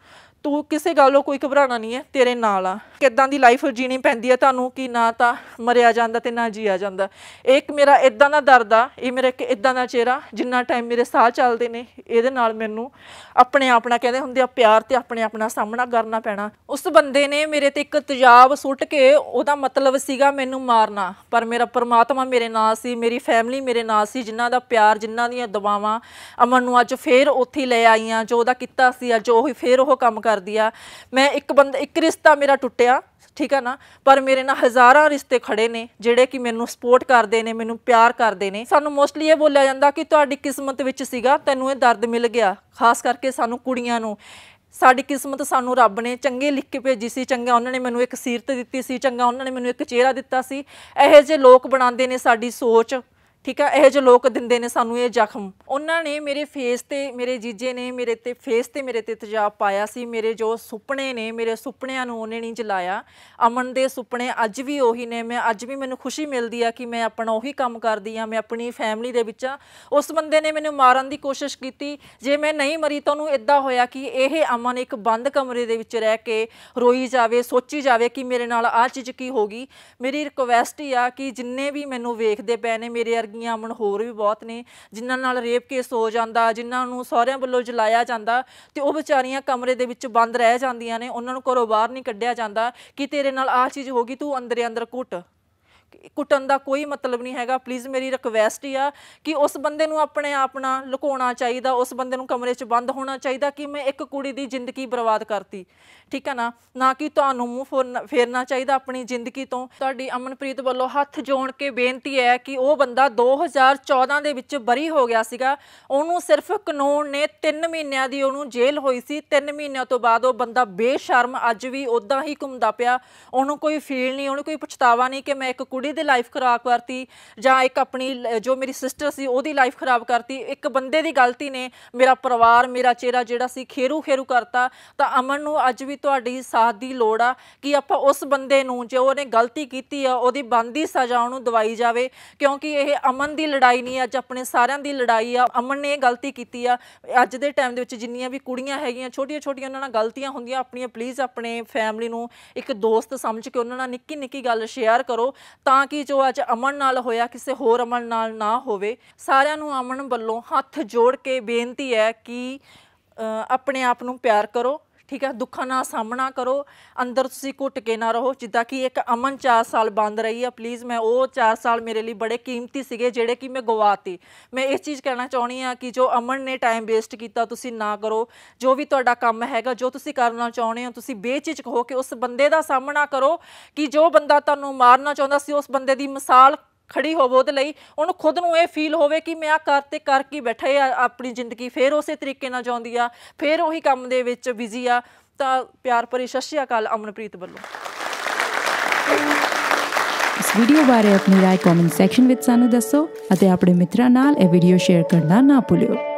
ਤੂੰ ਕਿਸੇ ਗੱਲੋਂ ਕੋਈ ਘਬਰਾਣਾ ਨਹੀਂ ਹੈ ਤੇਰੇ ਨਾਲ ਆ ਕਿਦਾਂ ਦੀ ਲਾਈਫ ਜੀਣੀ ਪੈਂਦੀ ਹੈ ਤੁਹਾਨੂੰ ਕਿ ਨਾ ਤਾਂ ਮਰਿਆ ਜਾਂਦਾ ਤੇ ਨਾ ਜੀਆ ਜਾਂਦਾ ਇੱਕ ਮੇਰਾ ਇਦਾਂ ਦਾ ਦਰਦ ਆ ਇਹ ਮੇਰੇ ਇੱਕ ਇਦਾਂ ਦਾ ਚਿਹਰਾ ਜਿੰਨਾ ਟਾਈਮ ਮੇਰੇ ਸਾਹ ਚੱਲਦੇ ਨੇ ਇਹਦੇ ਨਾਲ ਮੈਨੂੰ ਆਪਣੇ ਆਪਣਾ ਕਹਿੰਦੇ ਹੁੰਦੇ ਆ ਪਿਆਰ ਤੇ ਆਪਣੇ ਆਪਣਾ ਸਾਹਮਣਾ ਕਰਨਾ ਪੈਣਾ ਉਸ ਬੰਦੇ ਨੇ ਮੇਰੇ ਤੇ ਇੱਕ ਤਜਾਬ ਸੁੱਟ ਕੇ ਉਹਦਾ ਮਤਲਬ ਸੀਗਾ ਮੈਨੂੰ ਮਾਰਨਾ ਪਰ ਮੇਰਾ ਪਰਮਾਤਮਾ ਮੇਰੇ ਨਾਲ ਸੀ ਮੇਰੀ ਫੈਮਿਲੀ ਮੇਰੇ ਨਾਲ ਸੀ ਜਿਨ੍ਹਾਂ ਦਾ ਪਿਆਰ ਜਿਨ੍ਹਾਂ ਦੀਆਂ ਦੁਆਵਾਂ ਅਮਨ ਨੂੰ ਅੱਜ ਫੇਰ ਉੱਥੇ ਲੈ ਆਈਆਂ ਜੋ ਉਹਦਾ ਕੀਤਾ ਸੀ ਅੱਜ ਉਹ ਫੇਰ ਉਹ ਕੰਮ ਕਰਦੀ ਆ ਮੈਂ ਇੱਕ ਬੰਦਾ ਇੱਕ ਰਿਸ਼ਤਾ ਮੇਰਾ ਟੁੱਟਿਆ ਠੀਕ ਆ ਨਾ ਪਰ ਮੇਰੇ ਨਾਲ ਹਜ਼ਾਰਾਂ ਰਿਸ਼ਤੇ ਖੜੇ ਨੇ ਜਿਹੜੇ ਕਿ ਮੈਨੂੰ ਸਪੋਰਟ ਕਰਦੇ ਨੇ ਮੈਨੂੰ ਪਿਆਰ ਕਰਦੇ ਨੇ ਸਾਨੂੰ ਮੋਸਟਲੀ ਇਹ ਬੋਲਿਆ ਜਾਂਦਾ ਕਿ ਤੁਹਾਡੀ ਕਿਸਮਤ ਵਿੱਚ ਸੀਗਾ ਤੈਨੂੰ ਇਹ ਦਰਦ ਮਿਲ ਗਿਆ ਖਾਸ ਕਰਕੇ ਸਾਨੂੰ ਕੁੜੀਆਂ ਨੂੰ ਸਾਡੀ ਕਿਸਮਤ ਸਾਨੂੰ ਰੱਬ ਨੇ ਚੰਗੇ ਲਿਖ ਕੇ ਭੇਜੀ ਸੀ ਚੰਗਾ ਉਹਨਾਂ ਨੇ ਮੈਨੂੰ ਇੱਕ ਸੀਰਤ ਦਿੱਤੀ ਸੀ ਚੰਗਾ ਉਹਨਾਂ ਨੇ ਮੈਨੂੰ ਇੱਕ ਚਿਹਰਾ ਦਿੱਤਾ ਸੀ ਇਹੋ ਜਿਹੇ ਲੋਕ ਬਣਾਉਂਦੇ ਨੇ ਸਾਡੀ ਸੋਚ ਠੀਕ ਆ ਇਹ ਜੋ ਲੋਕ ਦਿੰਦੇ ਨੇ ਸਾਨੂੰ ਇਹ ਜ਼ਖਮ ਉਹਨਾਂ ਨੇ ਮੇਰੇ ਫੇਸ ਤੇ ਮੇਰੇ ਜੀਜੇ ਨੇ ਮੇਰੇ ਤੇ ਫੇਸ ਤੇ ਮੇਰੇ ਤੇ ਤਜਾਬ ਪਾਇਆ ਸੀ ਮੇਰੇ ਜੋ ਸੁਪਨੇ ਨੇ ਮੇਰੇ ਸੁਪਨਿਆਂ ਨੂੰ ਉਹਨੇ ਨਹੀਂ ਜਲਾਇਆ ਅਮਨ ਦੇ ਸੁਪਨੇ ਅੱਜ ਵੀ ਉਹੀ ਨੇ ਮੈਂ ਅੱਜ ਵੀ ਮੈਨੂੰ ਖੁਸ਼ੀ ਮਿਲਦੀ ਆ ਕਿ ਮੈਂ ਆਪਣਾ ਉਹੀ ਕੰਮ ਕਰਦੀ ਆ ਮੈਂ ਆਪਣੀ ਫੈਮਿਲੀ ਦੇ ਵਿੱਚ ਉਸ ਬੰਦੇ ਨੇ ਮੈਨੂੰ ਮਾਰਨ ਦੀ ਕੋਸ਼ਿਸ਼ ਕੀਤੀ ਜੇ ਮੈਂ ਨਹੀਂ ਮਰੀ ਤਾਂ ਉਹਨੂੰ ਇਦਾਂ ਹੋਇਆ ਕਿ ਇਹ ਅਮਨ ਇੱਕ ਬੰਦ ਕਮਰੇ ਦੇ ਵਿੱਚ ਰਹਿ ਕੇ ਰੋਈ ਜਾਵੇ ਸੋਚੀ ਜਾਵੇ ਕਿ ਮੇਰੇ ਨਾਲ ਆ ਚੀਜ਼ ਕੀ ਹੋ ਗਈ ਮੇਰੀ ਰਿਕੁਐਸਟ ਹੀ ਆ ਕਿ ਜਿੰਨੇ ਵੀ ਮੈਨੂੰ ਵੇਖਦੇ ਪਏ ਨੇ ਮੇਰੇ ਲੱਗੀਆਂ ਮਨ ਹੋਰ ਵੀ ਬਹੁਤ ਨੇ ਜਿਨ੍ਹਾਂ ਨਾਲ ਰੇਪ ਕੇਸ ਹੋ ਜਾਂਦਾ ਜਿਨ੍ਹਾਂ ਨੂੰ ਸਹੁਰਿਆਂ ਵੱਲੋਂ ਜਲਾਇਆ ਜਾਂਦਾ ਤੇ ਉਹ ਵਿਚਾਰੀਆਂ ਕਮਰੇ ਦੇ ਵਿੱਚ ਬੰਦ ਰਹਿ ਜਾਂਦੀਆਂ ਨੇ ਉਹਨਾਂ ਨੂੰ ਘਰੋਂ ਬਾਹਰ ਨਹੀਂ ਕੱਢਿਆ ਜਾਂਦਾ ਕਿ ਤੇਰੇ ਨਾਲ ਆਹ ਚੀਜ਼ ਹੋ ਗਈ ਤੂੰ ਅੰਦਰੇ ਅੰਦਰ ਕੁੱਟ ਕੁੱਟਣ ਦਾ ਕੋਈ ਮਤਲਬ ਨਹੀਂ ਹੈਗਾ ਪਲੀਜ਼ ਮੇਰੀ ਰਿਕਵੈਸਟ ਹੀ ਆ ਕਿ ਉਸ ਬੰਦੇ ਨੂੰ ਆਪਣੇ ਆਪ ਨਾਲ ਲੁਕਾਉਣਾ ਚਾਹੀਦਾ ਉਸ ਬੰਦੇ ਨੂੰ ਕਮਰੇ 'ਚ ਬੰਦ ਹੋਣਾ ਚਾਹੀਦਾ ਕਿ ਮੈਂ ਇੱਕ ਕੁੜੀ ਦੀ ਜ਼ਿੰਦਗੀ ਬਰਬਾਦ ਕਰਤੀ ਠੀਕ ਹੈ ਨਾ ਨਾ ਕਿ ਤੁਹਾਨੂੰ ਮੂੰਹ ਫੇਰਨਾ ਚਾਹੀਦਾ ਆਪਣੀ ਜ਼ਿੰਦਗੀ ਤੋਂ ਤੁਹਾਡੀ ਅਮਨਪ੍ਰੀਤ ਵੱਲੋਂ ਹੱਥ ਜੋੜ ਕੇ ਬੇਨਤੀ ਹੈ ਕਿ ਉਹ ਬੰਦਾ 2014 ਦੇ ਵਿੱਚ ਬਰੀ ਹੋ ਗਿਆ ਸੀਗਾ ਉਹਨੂੰ ਸਿਰਫ ਕਾਨੂੰਨ ਨੇ 3 ਮਹੀਨਿਆਂ ਦੀ ਉਹਨੂੰ ਜੇਲ੍ਹ ਹੋਈ ਸੀ 3 ਮਹੀਨਿਆਂ ਤੋਂ ਬਾਅਦ ਉਹ ਬੰਦਾ ਬੇਸ਼ਰਮ ਅੱਜ ਵੀ ਉਦਾਂ ਹੀ ਘੁੰਮਦਾ ਪਿਆ ਉਹਨੂੰ ਕੋਈ ਫੀਲ ਨਹੀਂ ਉਹਨੂੰ ਕੋਈ ਪਛਤਾਵਾ ਨਹੀਂ ਕਿ ਮੈਂ ਇੱਕ ਕੁੜੀ ਕੁੜੀ ਦੀ ਲਾਈਫ ਖਰਾਬ ਕਰਤੀ ਜਾਂ ਇੱਕ ਆਪਣੀ ਜੋ ਮੇਰੀ ਸਿਸਟਰ ਸੀ ਉਹਦੀ ਲਾਈਫ ਖਰਾਬ ਕਰਤੀ ਇੱਕ ਬੰਦੇ ਦੀ ਗਲਤੀ ਨੇ ਮੇਰਾ ਪਰਿਵਾਰ ਮੇਰਾ ਚਿਹਰਾ ਜਿਹੜਾ ਸੀ ਖੇਰੂ ਖੇਰੂ ਕਰਤਾ ਤਾਂ ਅਮਨ ਨੂੰ ਅੱਜ ਵੀ ਤੁਹਾਡੀ ਸਾਥ ਦੀ ਲੋੜ ਆ ਕਿ ਆਪਾਂ ਉਸ ਬੰਦੇ ਨੂੰ ਜੇ ਉਹਨੇ ਗਲਤੀ ਕੀਤੀ ਆ ਉਹਦੀ ਬੰਦੀ ਸਜ਼ਾ ਉਹਨੂੰ ਦਵਾਈ ਜਾਵੇ ਕਿਉਂਕਿ ਇਹ ਅਮਨ ਦੀ ਲੜਾਈ ਨਹੀਂ ਅੱਜ ਆਪਣੇ ਸਾਰਿਆਂ ਦੀ ਲੜਾਈ ਆ ਅਮਨ ਨੇ ਇਹ ਗਲਤੀ ਕੀਤੀ ਆ ਅੱਜ ਦੇ ਟਾਈਮ ਦੇ ਵਿੱਚ ਜਿੰਨੀਆਂ ਵੀ ਕੁੜੀਆਂ ਹੈਗੀਆਂ ਛੋਟੀਆਂ-ਛੋਟੀਆਂ ਉਹਨਾਂ ਨਾਲ ਗਲਤੀਆਂ ਹੁੰਦੀਆਂ ਆਪਣੀਆਂ ਪਲੀਜ਼ ਆਪਣੇ ਫੈਮਿਲੀ ਨੂੰ ਇੱਕ ਦੋਸਤ ਸਮਝ ਕੇ ਉਹਨਾਂ ਨਾਲ ਨਿੱਕੀ-ਨਿੱਕੀ ਗੱਲ ਸ਼ੇਅਰ ਕਰੋ ਤਾਂ ਕਿ ਜੋ ਅੱਜ ਅਮਨ ਨਾਲ ਹੋਇਆ ਕਿਸੇ ਹੋਰ ਅਮਨ ਨਾਲ ਨਾ ਹੋਵੇ ਸਾਰਿਆਂ ਨੂੰ ਅਮਨ ਵੱਲੋਂ ਹੱਥ ਜੋੜ ਕੇ ਬੇਨਤੀ ਹੈ ਕਿ ਆਪਣੇ ਆਪ ਨੂੰ ਪਿਆਰ ਕਰੋ ਠੀਕ ਹੈ ਦੁੱਖਾਂ ਨਾਲ ਸਾਹਮਣਾ ਕਰੋ ਅੰਦਰ ਤੁਸੀਂ ਘੁੱਟ ਕੇ ਨਾ ਰਹੋ ਜਿੱਦਾਂ ਕਿ ਇੱਕ ਅਮਨ 4 ਸਾਲ ਬੰਦ ਰਹੀ ਆ ਪਲੀਜ਼ ਮੈਂ ਉਹ 4 ਸਾਲ ਮੇਰੇ ਲਈ ਬੜੇ ਕੀਮਤੀ ਸੀਗੇ ਜਿਹੜੇ ਕਿ ਮੈਂ ਗਵਾਤੀ ਮੈਂ ਇਸ ਚੀਜ਼ ਕਹਿਣਾ ਚਾਹਣੀ ਆ ਕਿ ਜੋ ਅਮਨ ਨੇ ਟਾਈਮ ਵੇਸਟ ਕੀਤਾ ਤੁਸੀਂ ਨਾ ਕਰੋ ਜੋ ਵੀ ਤੁਹਾਡਾ ਕੰਮ ਹੈਗਾ ਜੋ ਤੁਸੀਂ ਕਰਨਾ ਚਾਹੁੰਦੇ ਹੋ ਤੁਸੀਂ ਬੇਚਿਚਕ ਹੋ ਕੇ ਉਸ ਬੰਦੇ ਦਾ ਸਾਹਮਣਾ ਕਰੋ ਕਿ ਜੋ ਬੰਦਾ ਤੁਹਾਨੂੰ ਮਾਰਨਾ ਚਾਹੁੰਦਾ ਸੀ ਉਸ ਬੰਦੇ ਦੀ ਮਿਸਾਲ ਖੜੀ ਹੋਵੋ ਉਹਦੇ ਲਈ ਉਹਨੂੰ ਖੁਦ ਨੂੰ ਇਹ ਫੀਲ ਹੋਵੇ ਕਿ ਮੈਂ ਆ ਕਰ ਤੇ ਕਰ ਕੀ ਬੈਠਾ ਆ ਆਪਣੀ ਜ਼ਿੰਦਗੀ ਫੇਰ ਉਸੇ ਤਰੀਕੇ ਨਾਲ ਜਾਂਦੀ ਆ ਫੇਰ ਉਹੀ ਕੰਮ ਦੇ ਵਿੱਚ ਬਿਜ਼ੀ ਆ ਤਾਂ ਪਿਆਰ ਭਰੀ ਸਤਿ ਸ਼੍ਰੀ ਅਕਾਲ ਅਮਨਪ੍ਰੀਤ ਵੱਲੋਂ ਇਸ ਵੀਡੀਓ ਬਾਰੇ ਆਪਣੀ رائے ਕਮੈਂਟ ਸੈਕਸ਼ਨ ਵਿੱਚ ਸਾਨੂੰ ਦੱਸੋ ਅਤੇ ਆਪਣੇ ਮਿੱਤਰਾਂ ਨਾਲ ਇਹ ਵੀਡੀਓ ਸ਼ੇਅਰ ਕਰਨਾ ਨਾ ਭੁੱਲਿਓ